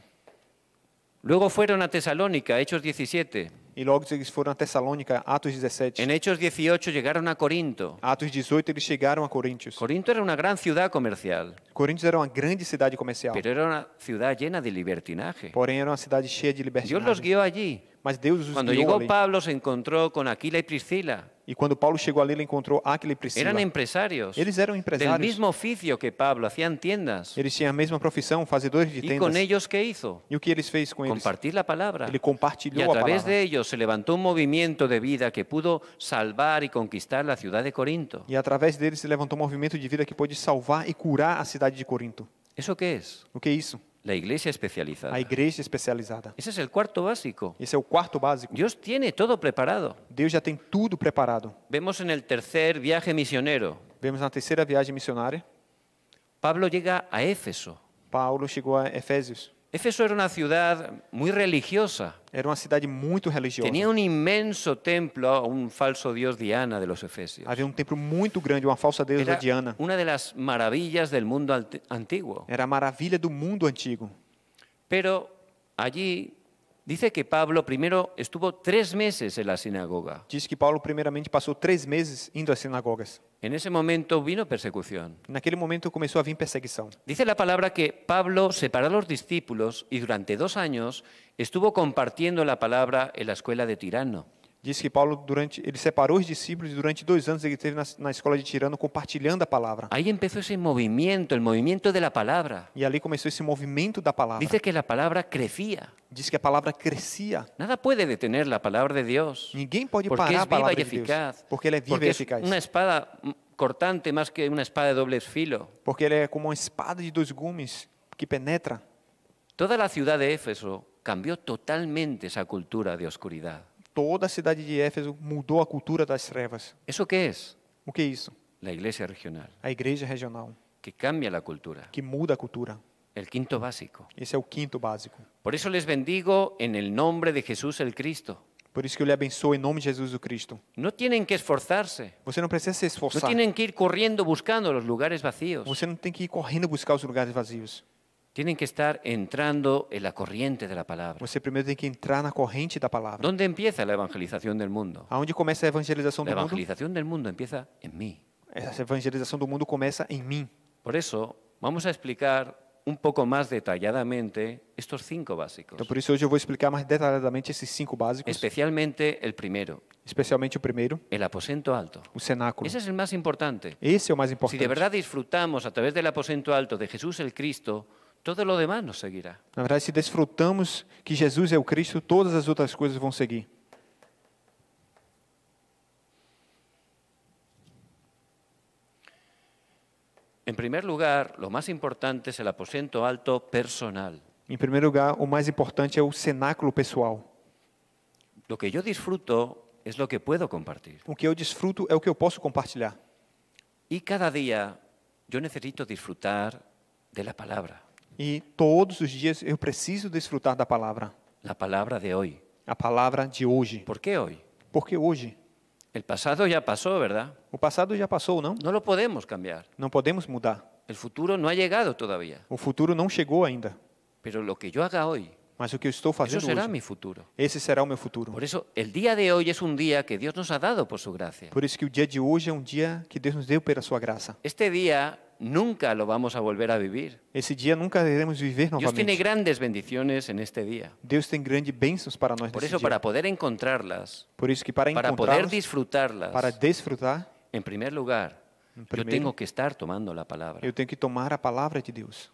Luego fueron a Tesalónica, Hechos 17. Y luego fueron a Tesalónica, Atos 17. En Hechos 18 llegaron a Corinto. Atos 18 eles llegaron a corinto Corinto era una gran ciudad comercial. corinto era una grande ciudad comercial. Pero era una ciudad llena de libertinaje. Porém era uma cidade cheia de libertinagem. Yo los guió allí. Mas Deus os Quando llegó Pablo se encontró con Aquila y Priscila. E quando Paulo chegou ali, ele encontrou Aquila e Priscila. Eram empresários. Eles eram empresários. Del mesmo ofício que Pablo, hacían tiendas. Eles tinham a mesma profissão, fazedores de tendas. E com eles que hizo? E o que eles fez com eles? Compartir a palavra. Ele compartilhou a palavra. E através de ellos se levantou um movimento de vida que pudo salvar e conquistar a cidade de Corinto. E através deles se levantou um movimento de vida que pôde salvar e curar a cidade de Corinto. Isso que é? O que é isso? La iglesia especializada. hay Iglesia especializada. Ese es el cuarto básico. Ese es el cuarto básico. Dios tiene todo preparado. Dios ya tiene todo preparado. Vemos en el tercer viaje misionero. Vemos la tercera viaje misionario. Pablo llega a Éfeso. Paulo llegó a Éfeso. Éfeso era una ciudad muy religiosa. Era una ciudad muy religiosa. Tenía un inmenso templo a un falso dios Diana de los efesios. Había un um templo muy grande, una falsa diosa Diana. Una de las maravillas del mundo antiguo. Era maravilla del mundo antiguo. Pero allí Dice que Pablo primero estuvo tres meses en la sinagoga. meses sinagogas. En ese momento vino persecución. aquel momento comenzó a Dice la palabra que Pablo separó a los discípulos y durante dos años estuvo compartiendo la palabra en la escuela de Tirano. Dice que Pablo durante ele separou os discípulos e durante dos años ele teve na, la escola de Tirano compartilhando a palavra. Aí começou esse movimento, o movimento da palavra. E ali começou esse movimento da palavra. Dice que la Palabra crecía. Dice que a palavra crescia. Nada puede detener la Palabra de Dios. Ninguém pode parar a palavra de eficaz. porque ela é e espada cortante más que una espada de doble filo. Porque ela é como una espada de dos gumes que penetra. Toda la ciudad de Éfeso cambió totalmente esa cultura de oscuridad. Toda a cidade de Éfeso mudou a cultura das trevas. ¿Eso qué es? O que é La iglesia regional, La iglesia regional, que cambia la cultura. que muda cultura. El quinto básico. Ese es o quinto básico. Por eso les bendigo en el nombre de Jesús el Cristo. Por eso que eu en abençoo em nombre de Jesús el Cristo. No tienen que esforzarse. Você no precisa se No tienen que ir corriendo buscando los lugares vacíos. Usted no tiene que ir corriendo buscar os lugares vazios. Tienen que estar entrando en la corriente de la palabra. Você pues primero tiene que entrar na corrente da palabra. ¿Dónde empieza la evangelización del mundo? Aonde começa a evangelização do La mundo? evangelización del mundo empieza en mí. Essa evangelización del mundo comienza en mí. Por eso vamos a explicar un poco más detalladamente estos cinco básicos, Então por hoy yo voy a explicar más detalladamente estos cinco básicos, especialmente el primero, especialmente o primeiro, el aposento alto. El cenáculo. Ese es el más importante. Esse é o mais Si de verdad disfrutamos a través del aposento alto de Jesús el Cristo, Todo o demais nos seguirá. Na verdade, se desfrutamos que Jesus é o Cristo, todas as outras coisas vão seguir. Em primeiro lugar, o mais importante é o aposento alto personal. Em primeiro lugar, o mais importante é o cenáculo pessoal. que disfruto que puedo O que eu desfruto é o que eu posso compartilhar. E cada dia, eu necessito disfrutar da palavra. E todos os dias eu preciso desfrutar da palavra. La palabra de hoy. A palavra de hoje. ¿Por qué hoy? Porque hoje. o passado já passou verdade O passado já passou, não? não podemos cambiar. Não podemos mudar. o futuro não ha llegado todavía. O futuro não chegou ainda. Pero lo que yo haga hoy, mas o que eu estou fazendo será hoje, mi futuro. esse será o meu futuro. Por isso o dia de hoje é um dia que Deus nos ha dado por sua graça Por isso que o dia de hoje é um dia que Deus nos deu pela sua graça. Este dia nunca lo vamos a volver a vivir. Ese día nunca vivir vivir. Dios tiene grandes bendiciones en este día. Dios tiene grandes bendiciones para nosotros. Por eso, para poder encontrarlas, Por eso que para para poder disfrutarlas, para disfrutar, en primer lugar, yo tengo que estar tomando la palabra. Yo tengo que tomar a palabra de Dios.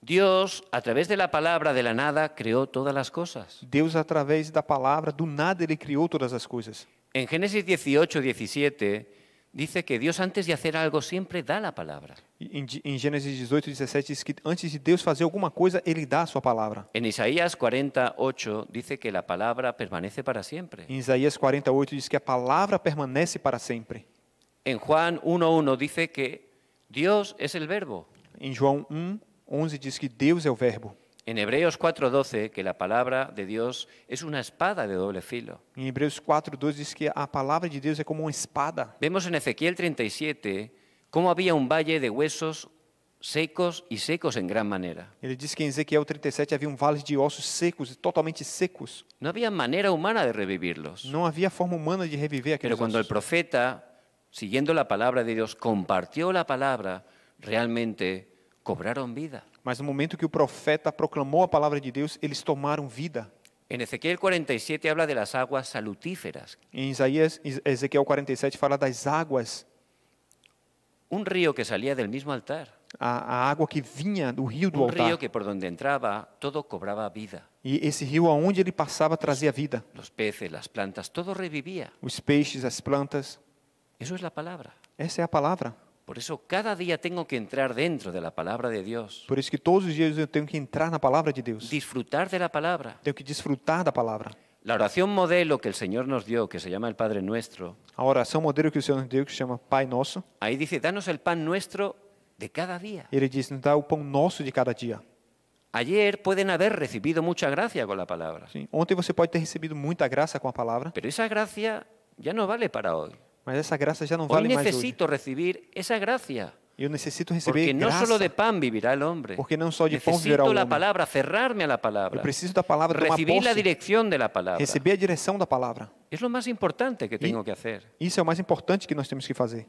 Dios, a través de la palabra de la nada, creó todas las cosas. Dios a través de la palabra, do nada ele criou todas las cosas. En Génesis 18, 17, dice que Deus antes de fazer algo sempre dá a palavra Em, em Gênesis 18, 17 diz que antes de Deus fazer alguma coisa, ele dá a sua palavra. em Isaías 48 diz que a palavra permanece para sempre Em Isaías 48 diz que a palavra permanece para sempre. em Juan 1:1 diz que Deus é o verbo. Em João 1, 11 diz que Deus é o verbo. En Hebreos 4:12 que la palabra de Dios es una espada de doble filo. En em Hebreos 4:12 dice que la palabra de Dios es como una espada. Vemos en Ezequiel 37 cómo había un valle de huesos secos y secos en gran manera. Él dice que en em Ezequiel 37 había un valle de huesos secos e totalmente secos. No había manera humana de revivirlos. No había forma humana de revivir aquellos. Pero cuando el profeta, siguiendo la palabra de Dios, compartió la palabra, realmente cobraram vida. Mas no momento que o profeta proclamou a palavra de Deus, eles tomaram vida. Em Ezequiel 47 habla de las aguas salutíferas. Em Isaías, Ezequiel 47 fala das águas. Um rio que saía do mesmo altar. A, a, água que vinha do rio do um altar. Um rio que por onde entrava, todo cobrava vida. E esse rio aonde ele passava trazia vida. Os peces, as plantas, todo revivia. Os peixes, as plantas. Isso é a palavra. Essa é a palavra. Por eso cada día tengo que entrar dentro de la palabra de Dios. Por eso que todos los días eu que entrar en la palabra de Dios. Disfrutar de la palabra. Tengo que disfrutar la palabra. La oración modelo que el Señor nos dio, que se llama el Padre Nuestro. modelo que que se llama Pai Nosso. Ahí dice, danos el pan nuestro de cada día. Ele diz, nos dá el pan nosso de cada día. Ayer pueden haber recibido mucha gracia con la palabra. Sí. ontem você puede haber recibido mucha gracia con la palabra? Pero esa gracia ya no vale para hoy. Mas essa graça já não vale mais necesito recibir esa gracia. Eu necessito receber Porque no solo de pan vivirá el hombre. Porque não só de pão necesito viverá o homem. la palabra, cerrarme a la palabra. Eu preciso da palavra, recibir la dirección de la palabra. Receber a direção da palavra. Es lo más importante que tengo que hacer. Isso é o mais importante que nós temos que fazer.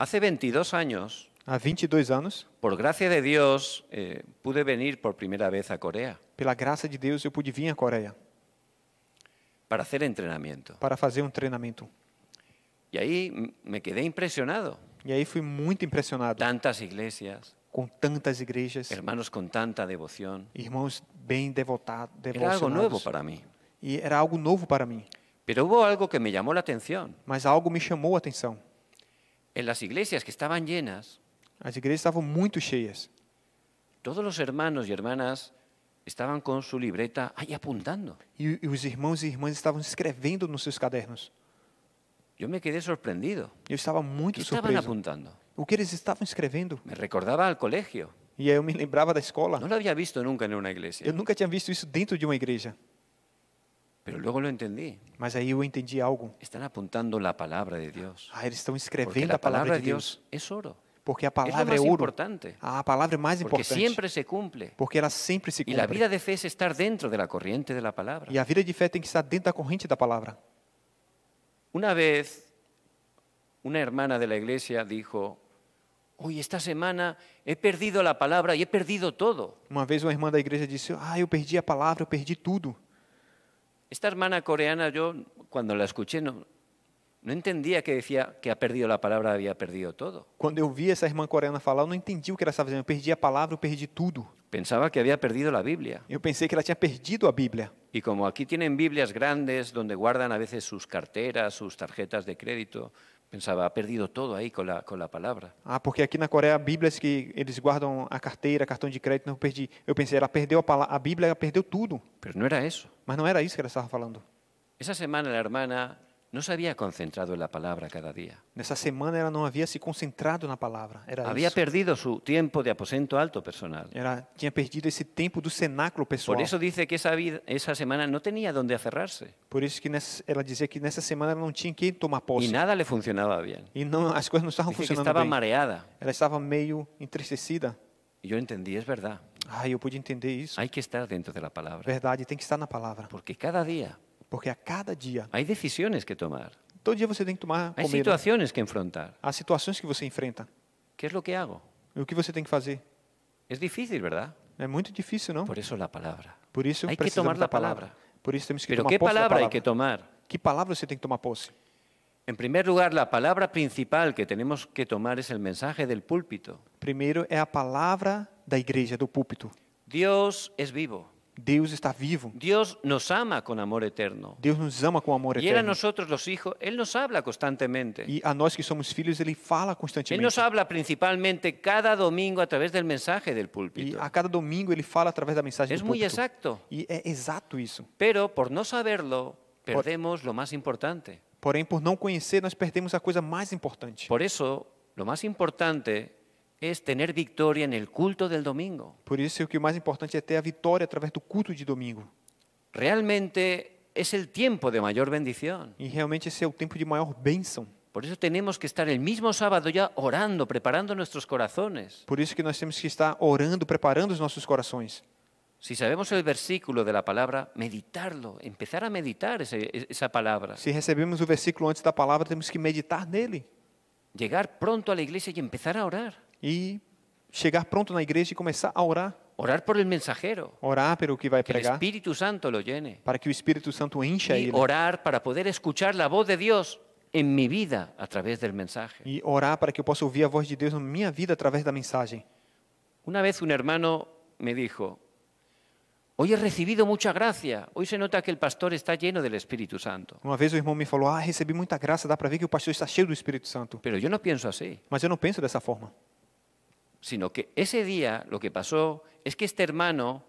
Hace 22 años, ¿A 22 e anos, por gracia de Dios, eh, pude venir por primera vez a Corea. Pela graça de Deus eu pude vir à Coreia. Para hacer entrenamiento. Para fazer um treinamento. Y ahí me quedé impresionado. Y ahí fui muy impresionado. Tantas iglesias. Con tantas iglesias. Hermanos con tanta devoción. Hermanos bien devotados. Era algo nuevo para mí. Y e era algo nuevo para mí. Pero hubo algo que me llamó la atención. Mas algo me En las iglesias que estaban llenas. las iglesias estaban muy cheias. Todos los hermanos y hermanas estaban con su libreta ahí apuntando. Y e, los e hermanos irmãos hermanas irmãs escribiendo escrevendo nos seus cadernos. Yo me quedé sorprendido. Yo estaba muy sorprendido. estaban apuntando? O que estaban escribiendo? Me recordaba al colegio. Y yo eu me lembrava da escuela. No lo había visto nunca en una iglesia, Yo nunca tinha visto eso dentro de una iglesia. pero luego lo entendí. Mas ahí eu entendí algo. Están apuntando la palabra de Dios. Ah, ellos están escribiendo la palabra de Dios. es oro. Porque a Es lo palavra é importante. Ah, a palavra más Porque importante. siempre se cumple. Porque ela siempre se Y la vida de fe es estar dentro de la corriente de la palabra. Y e a vida de fé tem que estar dentro da corrente da palavra. Una vez una hermana de la iglesia dijo, "Hoy esta semana he perdido la palabra y he perdido todo. Una vez hermana de la iglesia dijo: "Ah, yo perdí la palabra, eu perdi tudo." Esta hermana coreana yo cuando la escuché no no entendía que decía que ha perdido la palabra había perdido todo. Cuando yo vi esa irmã coreana falar, no não que ela estava dizendo. la palabra a palavra, Pensaba que había perdido la Biblia. Yo pensé que la había perdido a Biblia. Y como aquí tienen Biblias grandes donde guardan a veces sus carteras, sus tarjetas de crédito, pensaba, ha perdido todo ahí con la, con la palabra. Ah, porque aquí en Corea Biblias Bíblias que eles guardan a carteira, cartón de crédito, no perdí yo pensé pensei, perdió perdeu a, Biblia a Bíblia, tudo. Pero no era eso. Mas no era isso que ela estava falando. Esa semana la hermana no se había concentrado en la palabra cada día. En esa semana ela não havia se concentrado na palavra. Era Había perdido su tiempo de aposento alto personal. era tinha perdido ese tiempo do cenáculo personal. Por eso dice que esa, vida- esa semana no tenía donde aferrarse Por isso que nessa, ela dizia que nessa semana ela não tinha quem tomar posse. y nada le funcionaba bien. E não, as coisas não estavam Dice funcionando estaba mareada. Ela estava meio entristecida. Y yo entendí, es verdad. Ah, yo pude entender eso. Hay que estar dentro de la palabra. Verdad, tiene que estar la palabra. Porque cada día porque a cada día Hay decisiones que tomar. todo día você tem que tomar Hay situaciones que enfrentar. Hay situaciones que você enfrenta. ¿Qué es lo que hago? ¿Qué e o que você tem que fazer? Es difícil, ¿verdad? Es muy difícil, ¿no? Por eso la palabra. Por isso Hay que tomar la palabra. Por isso temos que Pero tomar ¿qué palabra hay que tomar? Que você tem que tomar posse? En primer lugar, la palabra principal que tenemos que tomar es el mensaje del púlpito. Primeiro é palabra de la iglesia del púlpito. Dios es vivo. Dios está vivo. Dios nos ama con amor eterno. Dios nos ama con amor eterno. Y a nosotros los hijos, él nos habla constantemente. Y a nós que somos filhos, ele fala constantemente. Él nos habla principalmente cada domingo a través del mensaje del púlpito. y e a cada domingo ele fala a través del mensaje. do púlpito. Es muy exacto. Y e é Pero por no saberlo, perdemos lo más importante. Porém, por não conhecer, nós perdemos a coisa mais importante. Por isso, lo más importante es tener victoria en el culto del domingo. Por eso lo que más importante tener victoria a través del culto de domingo. Realmente es el tiempo de mayor bendición. Y e realmente é tiempo de mayor bênção. Por eso tenemos que estar el mismo sábado ya orando, preparando nuestros corazones. Por eso que nós tenemos que estar orando, preparando nuestros corazones. Si sabemos el versículo de la palabra, meditarlo, empezar a meditar esa palabra. Si recibimos o versículo antes de la palabra, tenemos que meditar nele. Llegar pronto a la iglesia y empezar a orar y llegar pronto a la iglesia y comenzar a orar. Orar por el mensajero. Orar pero que va a pregar. Que el Espíritu Santo lo llene. Para que el Espíritu Santo encha y orar para poder escuchar la voz de Dios en mi vida a través del mensaje. Y orar para que pueda oír la voz de Dios en mi vida a través del mensaje. Una vez un hermano me dijo, hoy he recibido mucha gracia, hoy se nota que el pastor está lleno del Espíritu Santo. Una vez un hermano me falou, ah, recibí mucha gracia, da para ver que el pastor está lleno del Espíritu Santo. Pero yo no pienso así. Mas yo no pienso de esa forma sino que ese día lo que pasó es que este hermano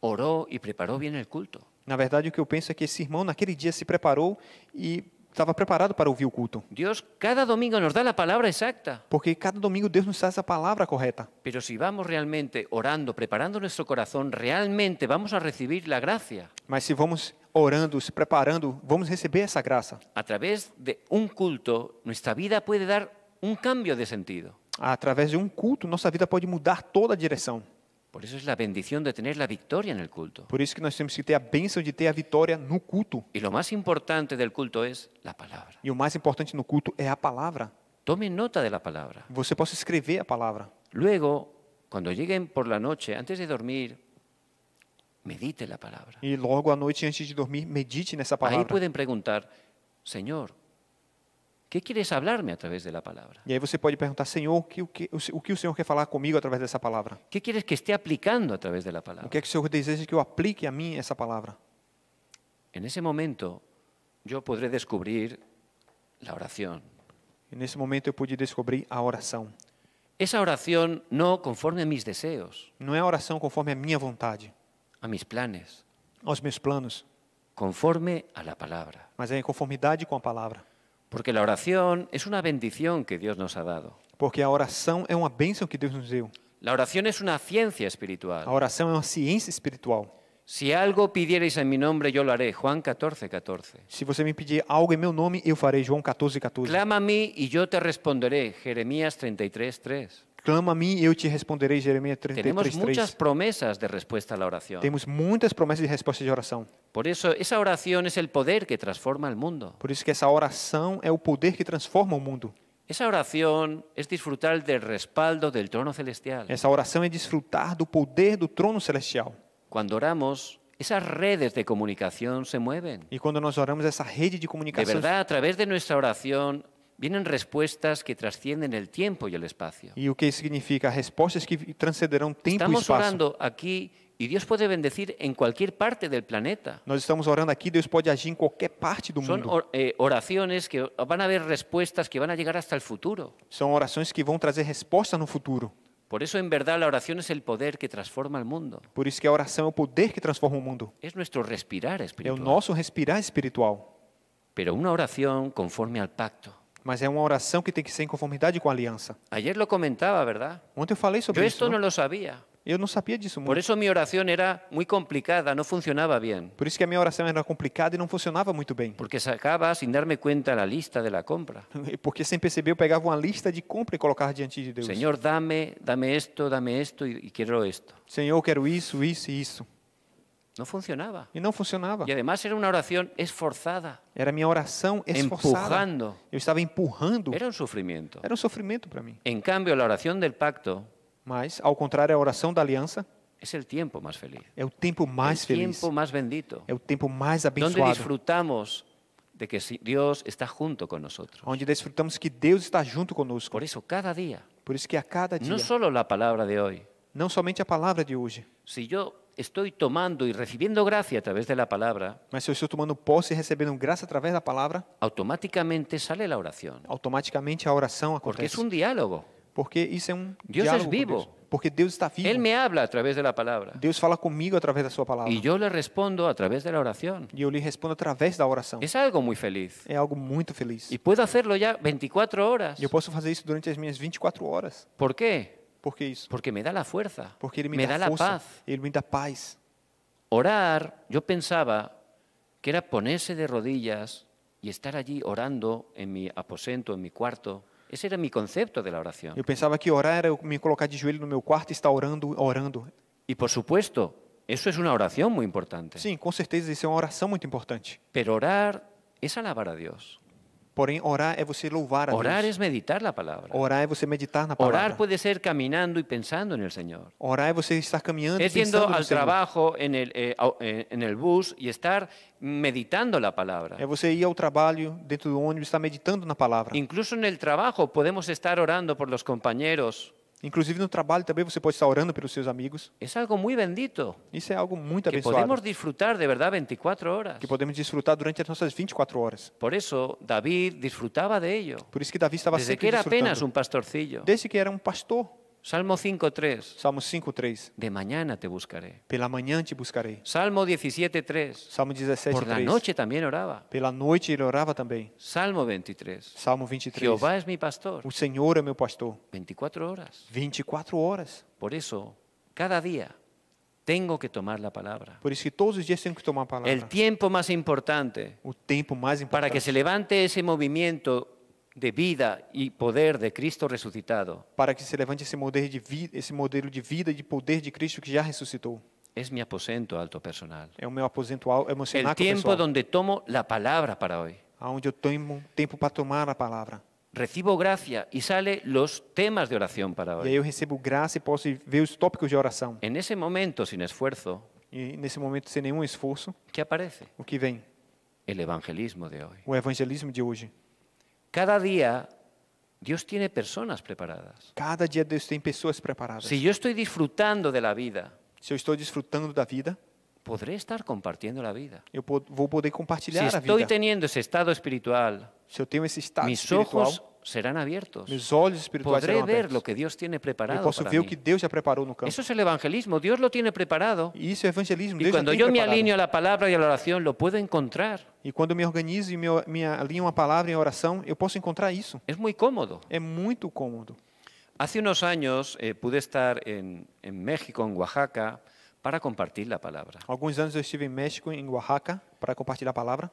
oró y preparó bien el culto. Na verdade, lo que yo pienso es que esse aquel día día se preparó y e estaba preparado para ouvir o culto. Dios cada domingo nos da la palabra exacta. Porque cada domingo Dios nos dá essa palabra correcta. Pero si vamos realmente orando, preparando nuestro corazón, realmente vamos a recibir la gracia. Mas se vamos orando, se preparando, vamos receber esa graça. A través de un culto, nuestra vida puede dar un cambio de sentido. através de um culto, nossa vida pode mudar toda a direção. Por isso é a bendição de ter a vitória no culto. Por isso que nós temos que ter a bênção de ter a vitória no culto. E o mais importante do culto é a palavra. E o mais importante no culto é a palavra. Tome nota da palavra. Você possa escrever a palavra. Luego, quando cheguem por la noite, antes de dormir, medite na palavra. E logo à noite antes de dormir, medite nessa palavra. Aí podem perguntar, Senhor, Qué quieres hablarme a través de la palabra? Y e aí você puede preguntar, Señor, qué que o que o que o Senhor quer falar comigo através dessa palabra. Qué quieres que esté aplicando a través de la palabra? ¿Qué que que el Señor desea que yo aplique a mí esa palabra? En ese momento yo podré descubrir la oración. En ese momento yo pude descobrir la oración. Esa oración no conforme a mis deseos, No es oración conforme a mi voluntad. a mis planes, a mis planos, conforme a la palabra. mas es en em conformidad con la palabra? Porque la oración es una bendición que Dios nos ha dado. Porque la oración es una bendición que Dios nos dio. La oración es una ciencia espiritual. espiritual. Si algo pidierais en mi nombre, yo lo haré. Juan 14, 14. si você me pedir algo em meu nome, eu farei. Juan 14, 14. Clama a mí y yo te responderé. Jeremías 33, 3. Clama a mim e eu te responderei. Jeremias 33, Temos muitas promessas de resposta à oração. Temos muitas promessas de resposta de oração. Por isso, essa oração é o poder que transforma o mundo. Por isso que essa oração é o poder que transforma o mundo. Essa oração é disfrutar do respaldo do trono celestial. Essa oração é desfrutar do poder do trono celestial. Quando oramos, essas redes de comunicação se movem. E quando nós oramos, essa rede de comunicação. De verdade, através de nossa oração. Vienen respuestas que trascienden el tiempo y el espacio. Y e ¿qué que significa Respuestas que trascenderán tiempo y e espacio. Estamos orando aquí y Dios puede bendecir en cualquier parte del planeta. Nos estamos orando aquí, Dios puede agir en em cualquier parte do mundo. Son eh, que que van a respuestas que a llegar hasta el futuro. Son oraciones que vão trazer resposta no futuro. Por eso en verdad la oración es el poder que transforma el mundo. Por que a poder que transforma o mundo. Es nuestro respirar espiritual. Es respirar espiritual. Pero una oración conforme al pacto. Mas é uma oração que tem que ser em conformidade com a aliança. Ayer lo comentaba, ¿verdad? Ontem eu falei sobre Yo isso. Eu não? lo Eu não sabia disso muito. Por isso minha oração era muito complicada, não funcionava bem. Por isso que a minha oração era complicada e não funcionava muito bem. porque sacava sem dar-me conta da lista de compra. Porque sem perceber eu pegava uma lista de compra e colocava diante de Deus. Senhor, dame, dame esto, dame esto e quero isto. Senhor, quero isso, isso e isso. No funcionaba. Y no funcionaba. Y además era una oración esforzada. Era mi oración esforzada. Empujando. Eu estava empurrando. Era un sufrimiento. Era un sufrimiento para mí. En cambio, la oración del pacto. más ao contrário, a oração da aliança. Es el tiempo más feliz. Es o tempo mais el feliz. Tiempo más bendito. É o tempo mais abençoado. Donde disfrutamos de que Dios está junto con nosotros. Onde disfrutamos que Dios está junto conosco. Por eso cada día. Por isso que a cada día. No solo la palabra de hoy. No solamente a palavra de hoje. si yo estoy tomando y recibiendo gracia a través de la palabra, mas tomando eu y tomando posse e gracia a través de la palabra? automáticamente sale la oración. la a acontece. Porque es un diálogo. Porque eso um es un diálogo vivo. Porque Dios está vivo. Él me habla a través de la palabra habla fala a través de su palabra. y yo le respondo a través de la oración. yo yo le respondo através da oración. Es algo muy feliz. Es algo muy feliz. Y puedo hacerlo ya 24 horas. Yo e puedo posso fazer durante as 24 e horas. ¿Por qué? Porque me da la fuerza. Porque me, da, la paz. me paz. Orar, yo pensaba que era ponerse de rodillas y estar allí orando en mi aposento, en mi cuarto. Ese era mi concepto de la oración. Yo pensaba que orar era me colocar de joelho en mi cuarto y e estar orando, orando. Y por supuesto, eso es una oración muy importante. Sí, con certeza, es una oración muy importante. Pero orar es alabar a Dios. Porém, orar é você louvar a Deus. Orar é meditar la palavra. Orar é você meditar na palavra. Orar pode ser caminhando e pensando no Senhor. Orar é você estar caminhando e pensando no Senhor. trabalho, en el, eh, eh, en el bus e estar meditando la palavra. É você ir ao trabalho dentro do ônibus estar meditando na palavra. Incluso no trabalho podemos estar orando por los compañeros. Inclusive no trabalho também você pode estar orando pelos seus amigos. É algo muito bendito. Isso é algo muito que abençoado. podemos disfrutar de verdade 24 horas. Que podemos desfrutar durante as nossas 24 horas. Por isso, David disfrutaba de ello. Por isso que Davi estava Desde sempre que era apenas um pastorcillo. Desde que era um pastor. Salmo 5.3. Salmo 5.3. De mañana te buscaré. Pela manhã te buscarei. Salmo 17.3. Salmo 17.3. Por la noche también oraba. Pela noite ele orava também. Salmo 23. Salmo 23. Jehová es mi pastor. O Senhor é meu pastor. 24 horas. 24 horas. Por eso, cada día tengo que tomar la palabra. Por eso que todos los días tengo que tomar palabra. El tiempo más importante. O tiempo más importante. Para que se levante ese movimiento de vida y poder de Cristo resucitado. Para que se levante ese modelo de vida, modelo de vida y de poder de Cristo que ya resucitó. Es mi aposento alto personal. Es mi aposento emocional El tiempo donde tomo la palabra para hoy. Aun eu tomo tempo para tomar a palavra. Recibo gracia y sale los temas de oración para hoy. E aí eu recebo graça e posso ver os tópicos de oración. En ese momento sin esfuerzo. E nesse momento sem nenhum esforço. ¿Qué aparece? O que vem? El evangelismo de hoy. O evangelismo de hoje. Cada día Dios tiene personas preparadas. Cada día Dios tiene personas preparadas. Si yo estoy disfrutando de la vida, Si yo estoy disfrutando de la vida, podré estar compartiendo la vida. Yo voy a poder Si estoy teniendo ese estado espiritual, Se yo tengo ese estado mis ojos serán abiertos. Mis Podré ver lo que Dios tiene preparado ver campo. Eso es el evangelismo, Dios lo tiene preparado. evangelismo. Y cuando yo me alineo a la palabra y a la oración, lo puedo encontrar. Y cuando me organizo y me, palabra y a la oración, yo puedo encontrar eso. Es muy cómodo. Es muy cómodo. Hace unos años eh, pude estar en, México, en Oaxaca, para compartir la palabra. Alguns México, en Oaxaca, para compartir la palabra?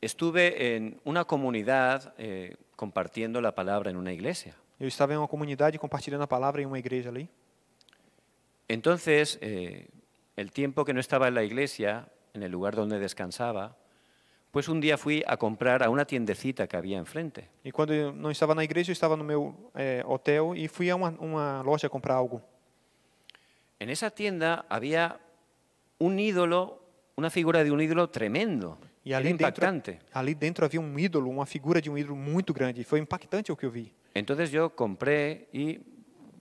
Estuve en una comunidad eh, compartiendo la palabra en una iglesia. Yo estaba en em una comunidad compartiendo la palabra en em una iglesia, Entonces, eh, el tiempo que no estaba en la iglesia, en el lugar donde descansaba, pues un día fui a comprar a una tiendecita que había enfrente. Y e cuando no estaba en eh, la iglesia, estaba en mi hotel y e fui a una loja a comprar algo. En esa tienda había un ídolo, una figura de un ídolo tremendo. E ali impactante. dentro, ali dentro havia um ídolo, uma figura de um ídolo muito grande. Foi impactante o que eu vi. Então eu comprei e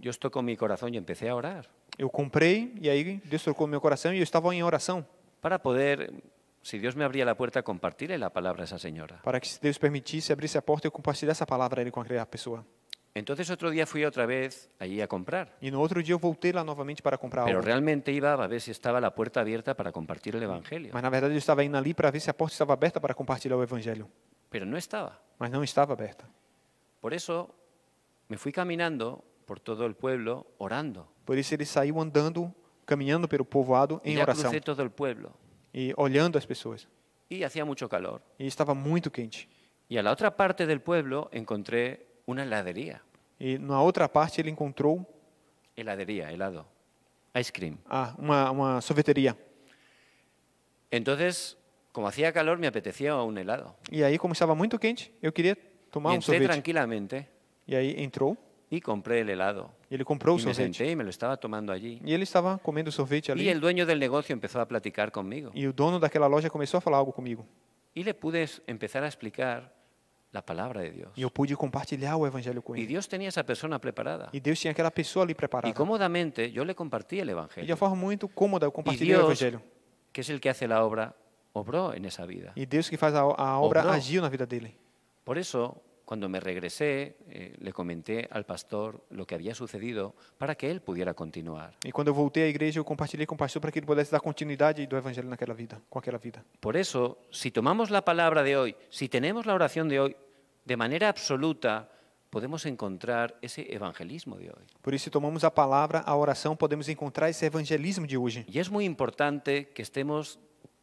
eu estou com meu coração e comecei a orar. Eu comprei e aí Deus tocou meu coração e eu estava em oração. Para poder, se Deus me abria a porta, compartilhar a palavra a essa senhora. Para que se Deus permitisse, abrisse a porta e eu compartilhasse a palavra a ele com aquela pessoa. Entonces otro día fui otra vez allí a comprar. Y e no outro dia eu voltei lá novamente para comprar Pero realmente iba a ver si estaba la puerta abierta para compartir el evangelio. Mas na verdade eu estava indo ali para ver se a porta estava aberta para compartilhar o evangelho. Pero no estaba. Mas não estava aberta. Por eso me fui caminando por todo el pueblo orando. Por isso ele saiu andando, caminhando pelo povoado em ya oração todo el pueblo e olhando as pessoas. y hacía mucho calor. E estava muito quente. Y a la otra parte del pueblo encontré una heladería. E na outra parte ele encontrou heladeria, helado, ice cream. Ah, uma, uma sorveteria. Então, como fazia calor, me apetecia um helado. E aí, como estava muito quente, eu queria tomar um sorvete. tranquilamente E aí entrou e comprei o helado. e ele comprou o sorvete. senté me lo tomando ali. E ele estava comendo sorvete ali. E o dono do negócio começou a platicar comigo. E o dono daquela loja começou a falar algo comigo. E le pude começar a explicar a palavra de Deus. E eu pude compartilhar o evangelho com ele. E Deus tinha essa pessoa preparada. E Deus tinha aquela pessoa ali preparada. Y cómodamente yo le compartí el E de evangelio. forma muito cômoda eu compartilhei o evangelho. Que é el que hace a obra, obró en esa vida. E Deus que faz a, a obra Obrou. agiu na vida dele. Por isso. Cuando me regresé, eh, le comenté al pastor lo que había sucedido para que él pudiera continuar. Y cuando voltei à igreja, eu para que ele dar do vida, com aquela vida. Por eso, si tomamos la palabra de hoy, si tenemos la oración de hoy de manera absoluta, podemos encontrar ese evangelismo de hoy. Por eso si tomamos la palabra la oración podemos encontrar ese evangelismo de hoy. Y es muy importante que estemos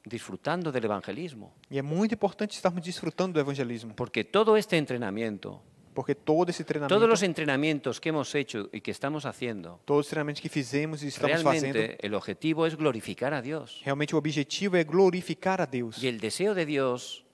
disfrutando del evangelismo. Y es muy importante estarmos disfrutando do evangelismo. Porque todo este entrenamiento porque todo ese entrenamiento. todos los entrenamientos que hemos hecho y que estamos haciendo, todos os treinamentos que fizemos e estamos realmente el objetivo es glorificar a Dios. Realmente o objetivo é glorificar a Dios. Y el deseo de Dios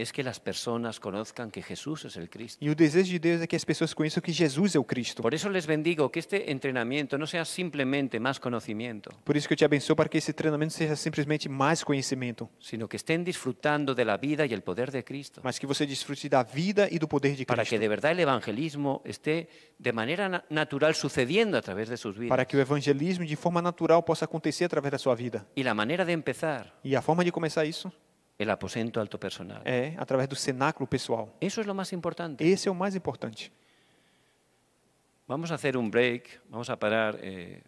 es que las personas conozcan que Jesús es el Cristo. Y e el deseo de Dios es que las personas conozcan que Jesús es el Cristo. Por eso les bendigo que este entrenamiento no sea simplemente más conocimiento, Por eso que te abençoo para que este entrenamiento sea simplemente más conocimiento, sino que estén disfrutando de la vida y el poder de Cristo, Más que você de da vida y e del poder de para que de verdad el evangelismo esté de manera natural sucediendo a través de sus vidas. para que el evangelismo de forma natural possa acontecer través de su vida. Y la manera de empezar Y e la forma de comenzar eso. El aposento alto personal. É, através do cenáculo pessoal. Eso es lo más importante. Esse é o mais importante. Vamos a hacer un break, vamos a parar 10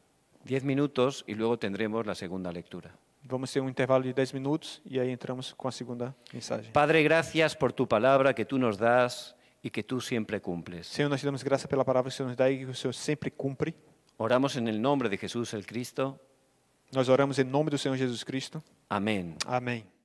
eh, minutos y luego tendremos la segunda lectura. Vamos a hacer un intervalo de 10 minutos y ahí entramos con la segunda mensaje. Padre, gracias por tu palabra que tú nos das y que tú siempre cumples. Señor, nós te damos por la palabra que o nos dá y que o Senhor sempre Oramos en el nombre de Jesús el Cristo. Nos oramos en em nome do Senhor Jesus Cristo. Amén. Amém.